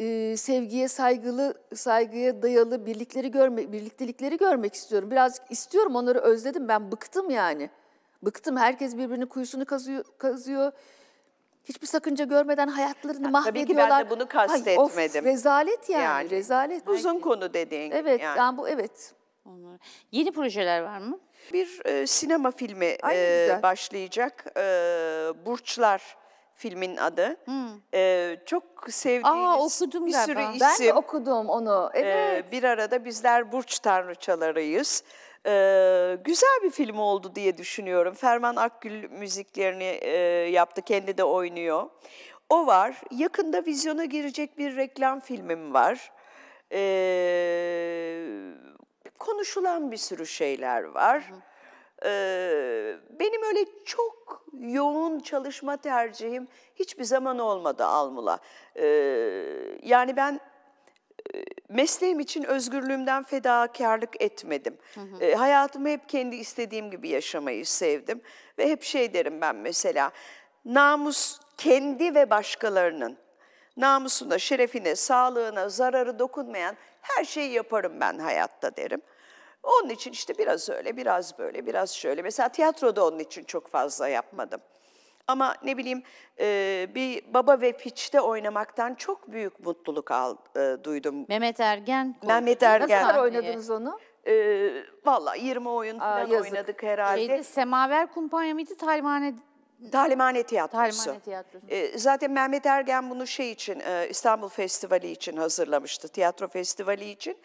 Ee, sevgiye saygılı, saygıya dayalı birlikleri görme, birliktelikleri görmek istiyorum. Birazcık istiyorum, onları özledim. Ben bıktım yani. Bıktım. Herkes birbirinin kuyusunu kazıyor. kazıyor. Hiçbir sakınca görmeden hayatlarını ya, mahvediyorlar. Tabii ki ben de bunu kastetmedim. Ay, of, rezalet yani, yani. rezalet. Uzun konu dediğin. Evet, yani. yani bu evet. Onlar. Yeni projeler var mı? Bir e, sinema filmi Ay, e, başlayacak. E, Burçlar filmin adı. Hmm. E, çok sevdiğimiz Aa, bir galiba. sürü isim. Ben de okudum onu. E, evet. E, bir arada bizler Burç Tanrıçalarıyız. E, güzel bir film oldu diye düşünüyorum. Ferman Akgül müziklerini e, yaptı. Kendi de oynuyor. O var. Yakında vizyona girecek bir reklam filmim var. Ee, konuşulan bir sürü şeyler var. Ee, benim öyle çok yoğun çalışma tercihim hiçbir zaman olmadı Almula. Ee, yani ben e, mesleğim için özgürlüğümden fedakarlık etmedim. Hı ee, hayatımı hep kendi istediğim gibi yaşamayı sevdim. Ve hep şey derim ben mesela, namus kendi ve başkalarının namusuna, şerefine, sağlığına zararı dokunmayan her şeyi yaparım ben hayatta derim. Onun için işte biraz öyle, biraz böyle, biraz şöyle. Mesela tiyatroda onun için çok fazla yapmadım. Ama ne bileyim e, bir Baba ve Piç'te oynamaktan çok büyük mutluluk al, e, duydum. Mehmet Ergen. Mehmet Ergen. Nasıl oynadınız onu? E, Valla 20 oyun falan Aa, oynadık herhalde. Şeyde, Semaver Kumpanya mıydı? Talmane Talimhane Tiyatrosu. Talimhane Tiyatrosu. E, zaten Mehmet Ergen bunu şey için e, İstanbul Festivali için hazırlamıştı. Tiyatro Festivali için.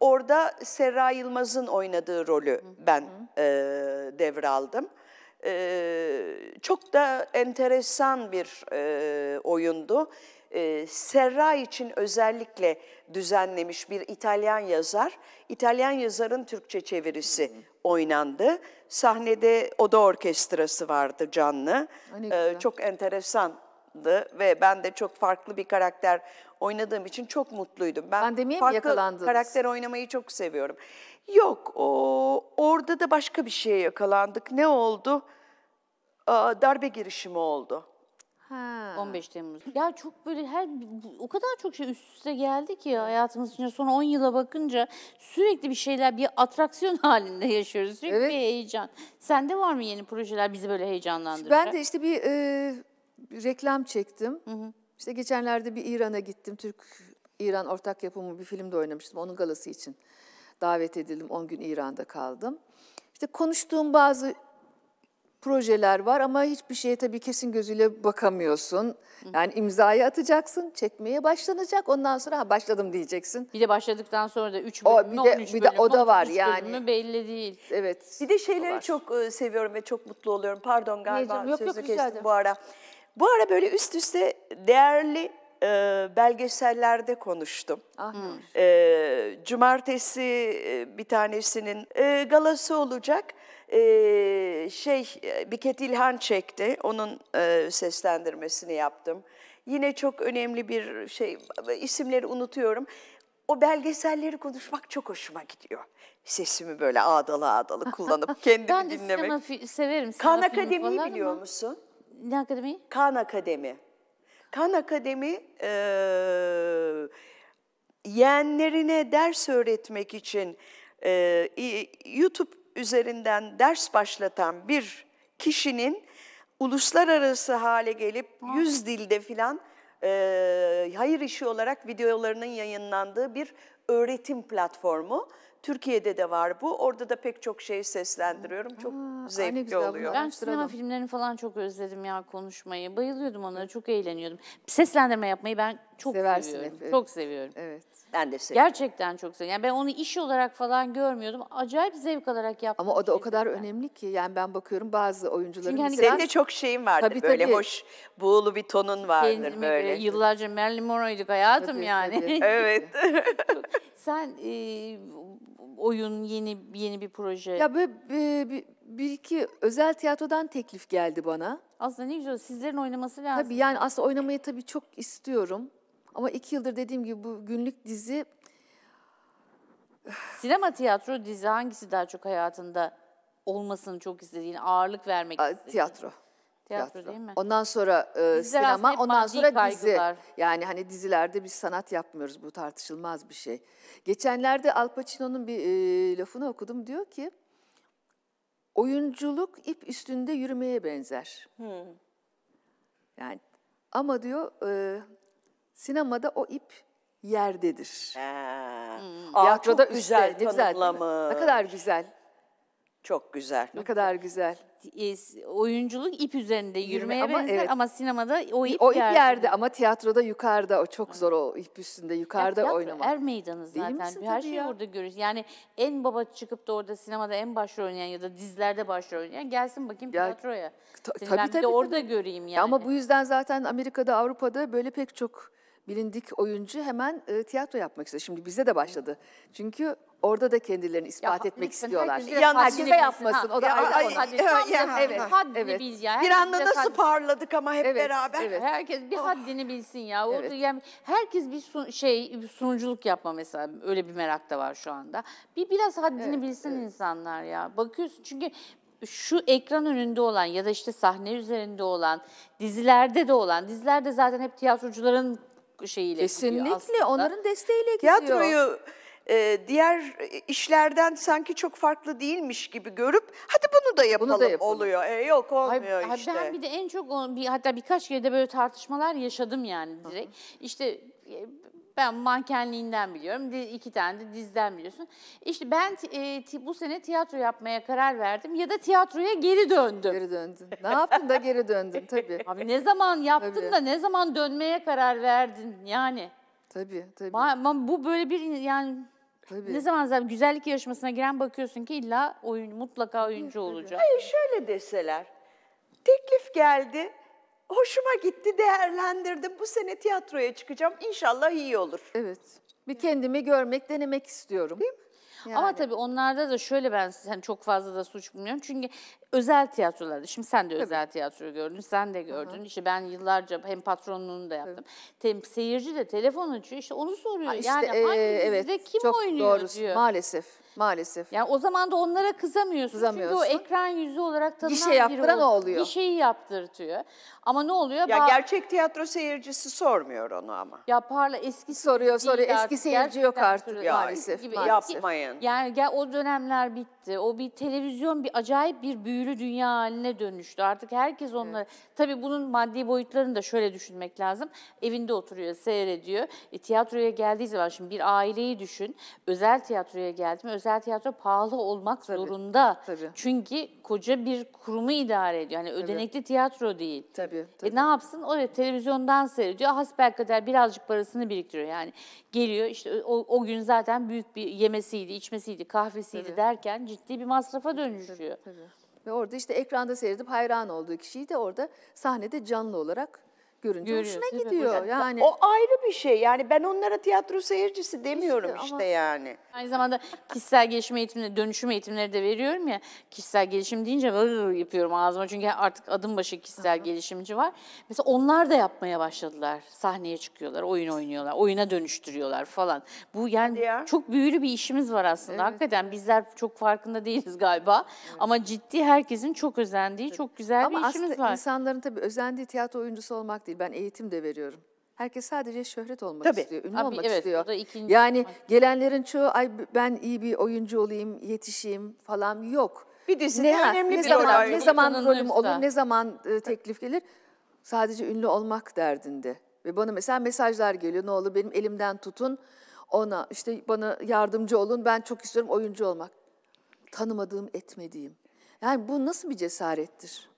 Orada Serra Yılmaz'ın oynadığı rolü ben E, devraldım. E, çok da enteresan bir e, oyundu. E, Serra için özellikle düzenlemiş bir İtalyan yazar. İtalyan yazarın Türkçe çevirisi hı oynandı. Sahnede oda orkestrası vardı canlı. E, çok enteresandı ve ben de çok farklı bir karakter oynadığım için çok mutluydum. Ben Pandemiye farklı yakalandınız? karakter oynamayı çok seviyorum. Yok, o, orada da başka bir şeye yakalandık. Ne oldu? darbe girişimi oldu. Ha. 15 Temmuz. Ya çok böyle her o kadar çok şey üst üste geldi ki hayatımız içinde son 10 yıla bakınca sürekli bir şeyler bir atraksiyon *laughs* halinde yaşıyoruz. Sürekli evet. bir heyecan. Sende var mı yeni projeler bizi böyle heyecanlandıracak? Ben de işte bir e, bir reklam çektim. Hı hı. İşte geçenlerde bir İran'a gittim. Türk İran ortak yapımı bir filmde oynamıştım. Onun galası için davet edildim. 10 gün İran'da kaldım. İşte konuştuğum bazı projeler var ama hiçbir şeye tabii kesin gözüyle bakamıyorsun. Yani imzayı atacaksın, çekmeye başlanacak. Ondan sonra ha başladım diyeceksin. Bir de başladıktan sonra da 3 bölüm, o, bir de, 13 bir de bölüm, o da var yani. belli değil. Evet. Bir de şeyleri çok ıı, seviyorum ve çok mutlu oluyorum. Pardon galiba Neyeceğim? yok, sözü yok, kestim bu ara. Bu ara böyle üst üste değerli e, belgesellerde konuştum. Ah. E, cumartesi bir tanesinin e, galası olacak e, şey Biket İlhan çekti. Onun e, seslendirmesini yaptım. Yine çok önemli bir şey isimleri unutuyorum. O belgeselleri konuşmak çok hoşuma gidiyor. Sesimi böyle ağdalı ağdalı kullanıp *laughs* kendimi ben de dinlemek. Ben severim. Kan Akademi'yi biliyor ama. musun? Ne akademi? Kan Akademi. Kan Akademi e, yeğenlerine ders öğretmek için e, YouTube üzerinden ders başlatan bir kişinin uluslararası hale gelip yüz dilde filan e, hayır işi olarak videolarının yayınlandığı bir öğretim platformu. Türkiye'de de var bu. Orada da pek çok şey seslendiriyorum. Çok ha, zevkli güzel, oluyor. Ben sinema filmlerini falan çok özledim ya konuşmayı. Bayılıyordum onlara. Çok eğleniyordum. Seslendirme yapmayı ben çok Seversin seviyorum. Hep, Çok seviyorum. Evet. Ben de seviyorum. Gerçekten çok seviyorum. Yani ben onu iş olarak falan görmüyordum. Acayip zevk alarak yaptım. Ama o da o kadar şeyden. önemli ki. Yani ben bakıyorum bazı oyuncuların... hani Senin de çok şeyin vardır Tabii, böyle hoş, buğulu bir tonun vardır Kendimi, böyle. Yıllarca Marilyn Monroe'yduk hayatım tabii, yani. Tabii. *laughs* evet. *laughs* Sen e, oyun yeni yeni bir proje. Ya böyle e, bir, bir iki özel tiyatrodan teklif geldi bana. Aslında ne güzel sizlerin oynaması lazım. Tabii yani aslında oynamayı tabii çok istiyorum. Ama iki yıldır dediğim gibi bu günlük dizi... *sighs* Sinema, tiyatro, dizi hangisi daha çok hayatında olmasını çok istediğin, ağırlık vermek istediğin? Tiyatro. Tiyatro, tiyatro. değil mi? Ondan sonra e, sinema, ondan sonra kaygılar. dizi. Yani hani dizilerde biz sanat yapmıyoruz. Bu tartışılmaz bir şey. Geçenlerde Al Pacino'nun bir e, lafını okudum. Diyor ki, oyunculuk ip üstünde yürümeye benzer. Hmm. Yani ama diyor... E, Sinemada o ip yerdedir. He. Hmm. Tiyatroda çok güzel üstte. Ne güzel değil mi? Ne kadar güzel. Çok güzel. Ne kadar güzel. oyunculuk ip üzerinde Yürüme- yürümeye ama benzer evet. ama sinemada o ip, o ip yerde. ama tiyatroda yukarıda o çok zor o ip üstünde yukarıda tiyatro oynamak. Er meydanı zaten. misin? Her şeyi ya. orada görürüz. Yani en baba çıkıp da orada sinemada en başrol oynayan ya da dizlerde başrol oynayan gelsin bakayım Ya, tiyatroya. ta- Seni tabii, ben bir de tabii, orada göreyim yani. Ya Ama bu yüzden zaten Amerika'da, Avrupa'da böyle pek çok bilindik oyuncu hemen e, tiyatro yapmak istiyor. Şimdi bize de başladı. Çünkü orada da kendilerini ispat ya, etmek lütfen, istiyorlar. Yan herkese şey yapmasın. Ha, o da ya, ayrı. Ay, ay, ya, ya, evet, evet. Biz ya. Bir anda nasıl haddini. parladık ama hep evet, beraber. Evet. Herkes bir oh. haddini bilsin ya. O evet. yani herkes bir sun, şey bir sunuculuk yapma mesela. Öyle bir merak da var şu anda. Bir biraz haddini evet, bilsin evet. insanlar ya. Bakıyorsun çünkü şu ekran önünde olan ya da işte sahne üzerinde olan, dizilerde de olan, dizilerde zaten hep tiyatrocuların şeyiyle Kesinlikle gidiyor onların desteğiyle gidiyor. Tiyatroyu e, diğer işlerden sanki çok farklı değilmiş gibi görüp hadi bunu da yapalım, bunu da yapalım. oluyor. E, yok olmuyor Ay, işte. Ben bir de en çok bir, hatta birkaç yerde böyle tartışmalar yaşadım yani direkt. Hı -hı. İşte e, ben mankenliğinden biliyorum. iki tane de dizden biliyorsun. İşte ben e, bu sene tiyatro yapmaya karar verdim ya da tiyatroya geri döndüm. Geri döndün. Ne yaptın da geri döndün tabii. *laughs* Abi ne zaman yaptın tabii. da ne zaman dönmeye karar verdin yani? Tabii tabii. Ma- bu böyle bir yani Tabii. Ne zaman zaten güzellik yarışmasına giren bakıyorsun ki illa oyun mutlaka oyuncu olacak. Hayır şöyle deseler. Teklif geldi. Hoşuma gitti, değerlendirdim. Bu sene tiyatroya çıkacağım. İnşallah iyi olur. Evet. Bir kendimi görmek, denemek istiyorum. Değil mi? Yani. Ama tabii onlarda da şöyle ben hani çok fazla da suç bulmuyorum. Çünkü özel tiyatrolarda, şimdi sen de tabii. özel tiyatroyu gördün, sen de gördün. Aha. İşte ben yıllarca hem patronluğunu da yaptım. Tem, seyirci de telefon açıyor, işte onu soruyor. Ha işte, yani ee, hangi e, evet, kim çok oynuyor doğrusu, diyor. Maalesef. Maalesef. Yani o zaman da onlara kızamıyorsun. kızamıyorsun. Çünkü o ekran yüzü olarak şey tanınan Gişe yaptıran biri oluyor. Bir şeyi yaptırtıyor. Ama ne oluyor? Ya gerçek tiyatro seyircisi sormuyor onu ama. Ya parla eski Soruyor, soruyor. Eski seyirci yok artık maalesef, maalesef. Yapmayın. Yani gel o dönemler bitti gitti. O bir televizyon bir acayip bir büyülü dünya haline dönüştü. Artık herkes onları... Evet. Tabii bunun maddi boyutlarını da şöyle düşünmek lazım. Evinde oturuyor, seyrediyor. E, tiyatroya geldiği zaman şimdi bir aileyi düşün. Özel tiyatroya geldi mi? Özel tiyatro pahalı olmak tabii, zorunda. Tabii. Çünkü koca bir kurumu idare ediyor. Yani ödenekli tabii. tiyatro değil. Tabii, e, tabii. E, ne yapsın? O evet, televizyondan seyrediyor. Ah, kadar birazcık parasını biriktiriyor. Yani geliyor işte o, o gün zaten büyük bir yemesiydi, içmesiydi, kahvesiydi tabii. derken ciddi bir masrafa dönüşüyor. Tabii, tabii. Ve orada işte ekranda seyredip hayran olduğu kişiyi de orada sahnede canlı olarak görünce Görüyor, hoşuna değil mi? gidiyor. Yani, O ayrı bir şey. Yani ben onlara tiyatro seyircisi demiyorum işte, İşte ama- yani. Aynı zamanda kişisel gelişim eğitimleri, dönüşüm eğitimleri de veriyorum ya. Kişisel gelişim deyince böyle yapıyorum ağzıma. Çünkü artık adım başı kişisel gelişimci var. Mesela onlar da yapmaya başladılar. Sahneye çıkıyorlar, oyun oynuyorlar, oyuna dönüştürüyorlar falan. Bu yani ya. çok büyülü bir işimiz var aslında. Hakikaten bizler çok farkında değiliz galiba. Ama ciddi herkesin çok özendiği, çok güzel ama bir işimiz aslında var. insanların tabii özendiği tiyatro oyuncusu olmak değil değil. Ben eğitim de veriyorum. Herkes sadece şöhret olmak Tabii. istiyor, ünlü Abi, olmak evet, istiyor. Da ikinci yani gelenlerin çoğu ay ben iyi bir oyuncu olayım, yetişeyim falan yok. Bir dizide ne, önemli ne bir zaman, olay. Ne zaman rolüm olur, ne zaman ıı, teklif gelir? Sadece ünlü olmak derdinde. Ve bana mesela mesajlar geliyor. Ne olur benim elimden tutun. Ona işte bana yardımcı olun. Ben çok istiyorum oyuncu olmak. Tanımadığım, etmediğim. Yani bu nasıl bir cesarettir?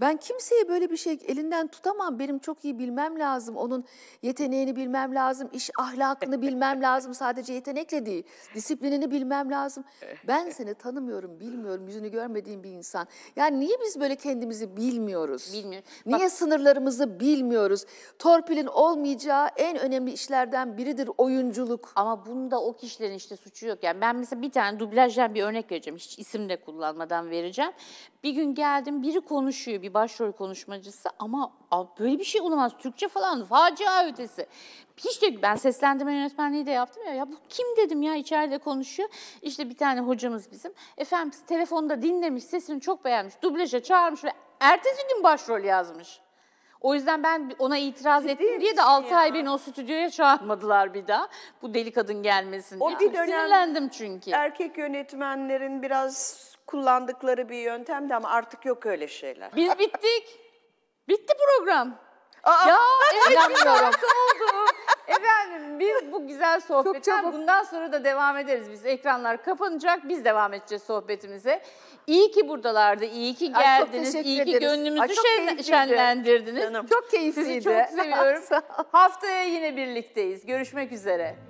Ben kimseye böyle bir şey elinden tutamam. Benim çok iyi bilmem lazım. Onun yeteneğini bilmem lazım. iş ahlakını bilmem lazım. Sadece yetenekle değil. Disiplinini bilmem lazım. Ben eh. seni tanımıyorum, bilmiyorum. Yüzünü görmediğim bir insan. Yani niye biz böyle kendimizi bilmiyoruz? Bilmiyorum. Niye Bak, sınırlarımızı bilmiyoruz? Torpilin olmayacağı en önemli işlerden biridir oyunculuk. Ama bunda o kişilerin işte suçu yok. Yani ben mesela bir tane dublajdan bir örnek vereceğim. Hiç isim de kullanmadan vereceğim. Bir gün geldim biri konuşuyor bir bir başrol konuşmacısı ama böyle bir şey olamaz. Türkçe falan facia ötesi. Hiç de ben seslendirme yönetmenliği de yaptım ya. Ya bu kim dedim ya içeride konuşuyor. İşte bir tane hocamız bizim. Efendim telefonda dinlemiş, sesini çok beğenmiş. Dublaja çağırmış ve ertesi gün başrol yazmış. O yüzden ben ona itiraz Ciddi ettim diye de 6 ya. ay beni o stüdyoya çağırmadılar bir daha. Bu deli kadın gelmesin diye. O bir dönem Sinirlendim çünkü. Erkek yönetmenlerin biraz kullandıkları bir yöntemdi ama artık yok öyle şeyler. Biz bittik. Bitti program. Aa, Ya evet bir dakika oldu. Efendim biz bu güzel sohbetten çabuk. bundan sonra da devam ederiz biz. Ekranlar kapanacak biz devam edeceğiz sohbetimize. İyi ki buradalardı, iyi ki geldiniz, teşekkür iyi ki ederiz. gönlümüzü çok şen- şenlendirdiniz. Canım. Çok keyifliydi. Sizi çok seviyorum. *laughs* Sağ Haftaya yine birlikteyiz. Görüşmek üzere.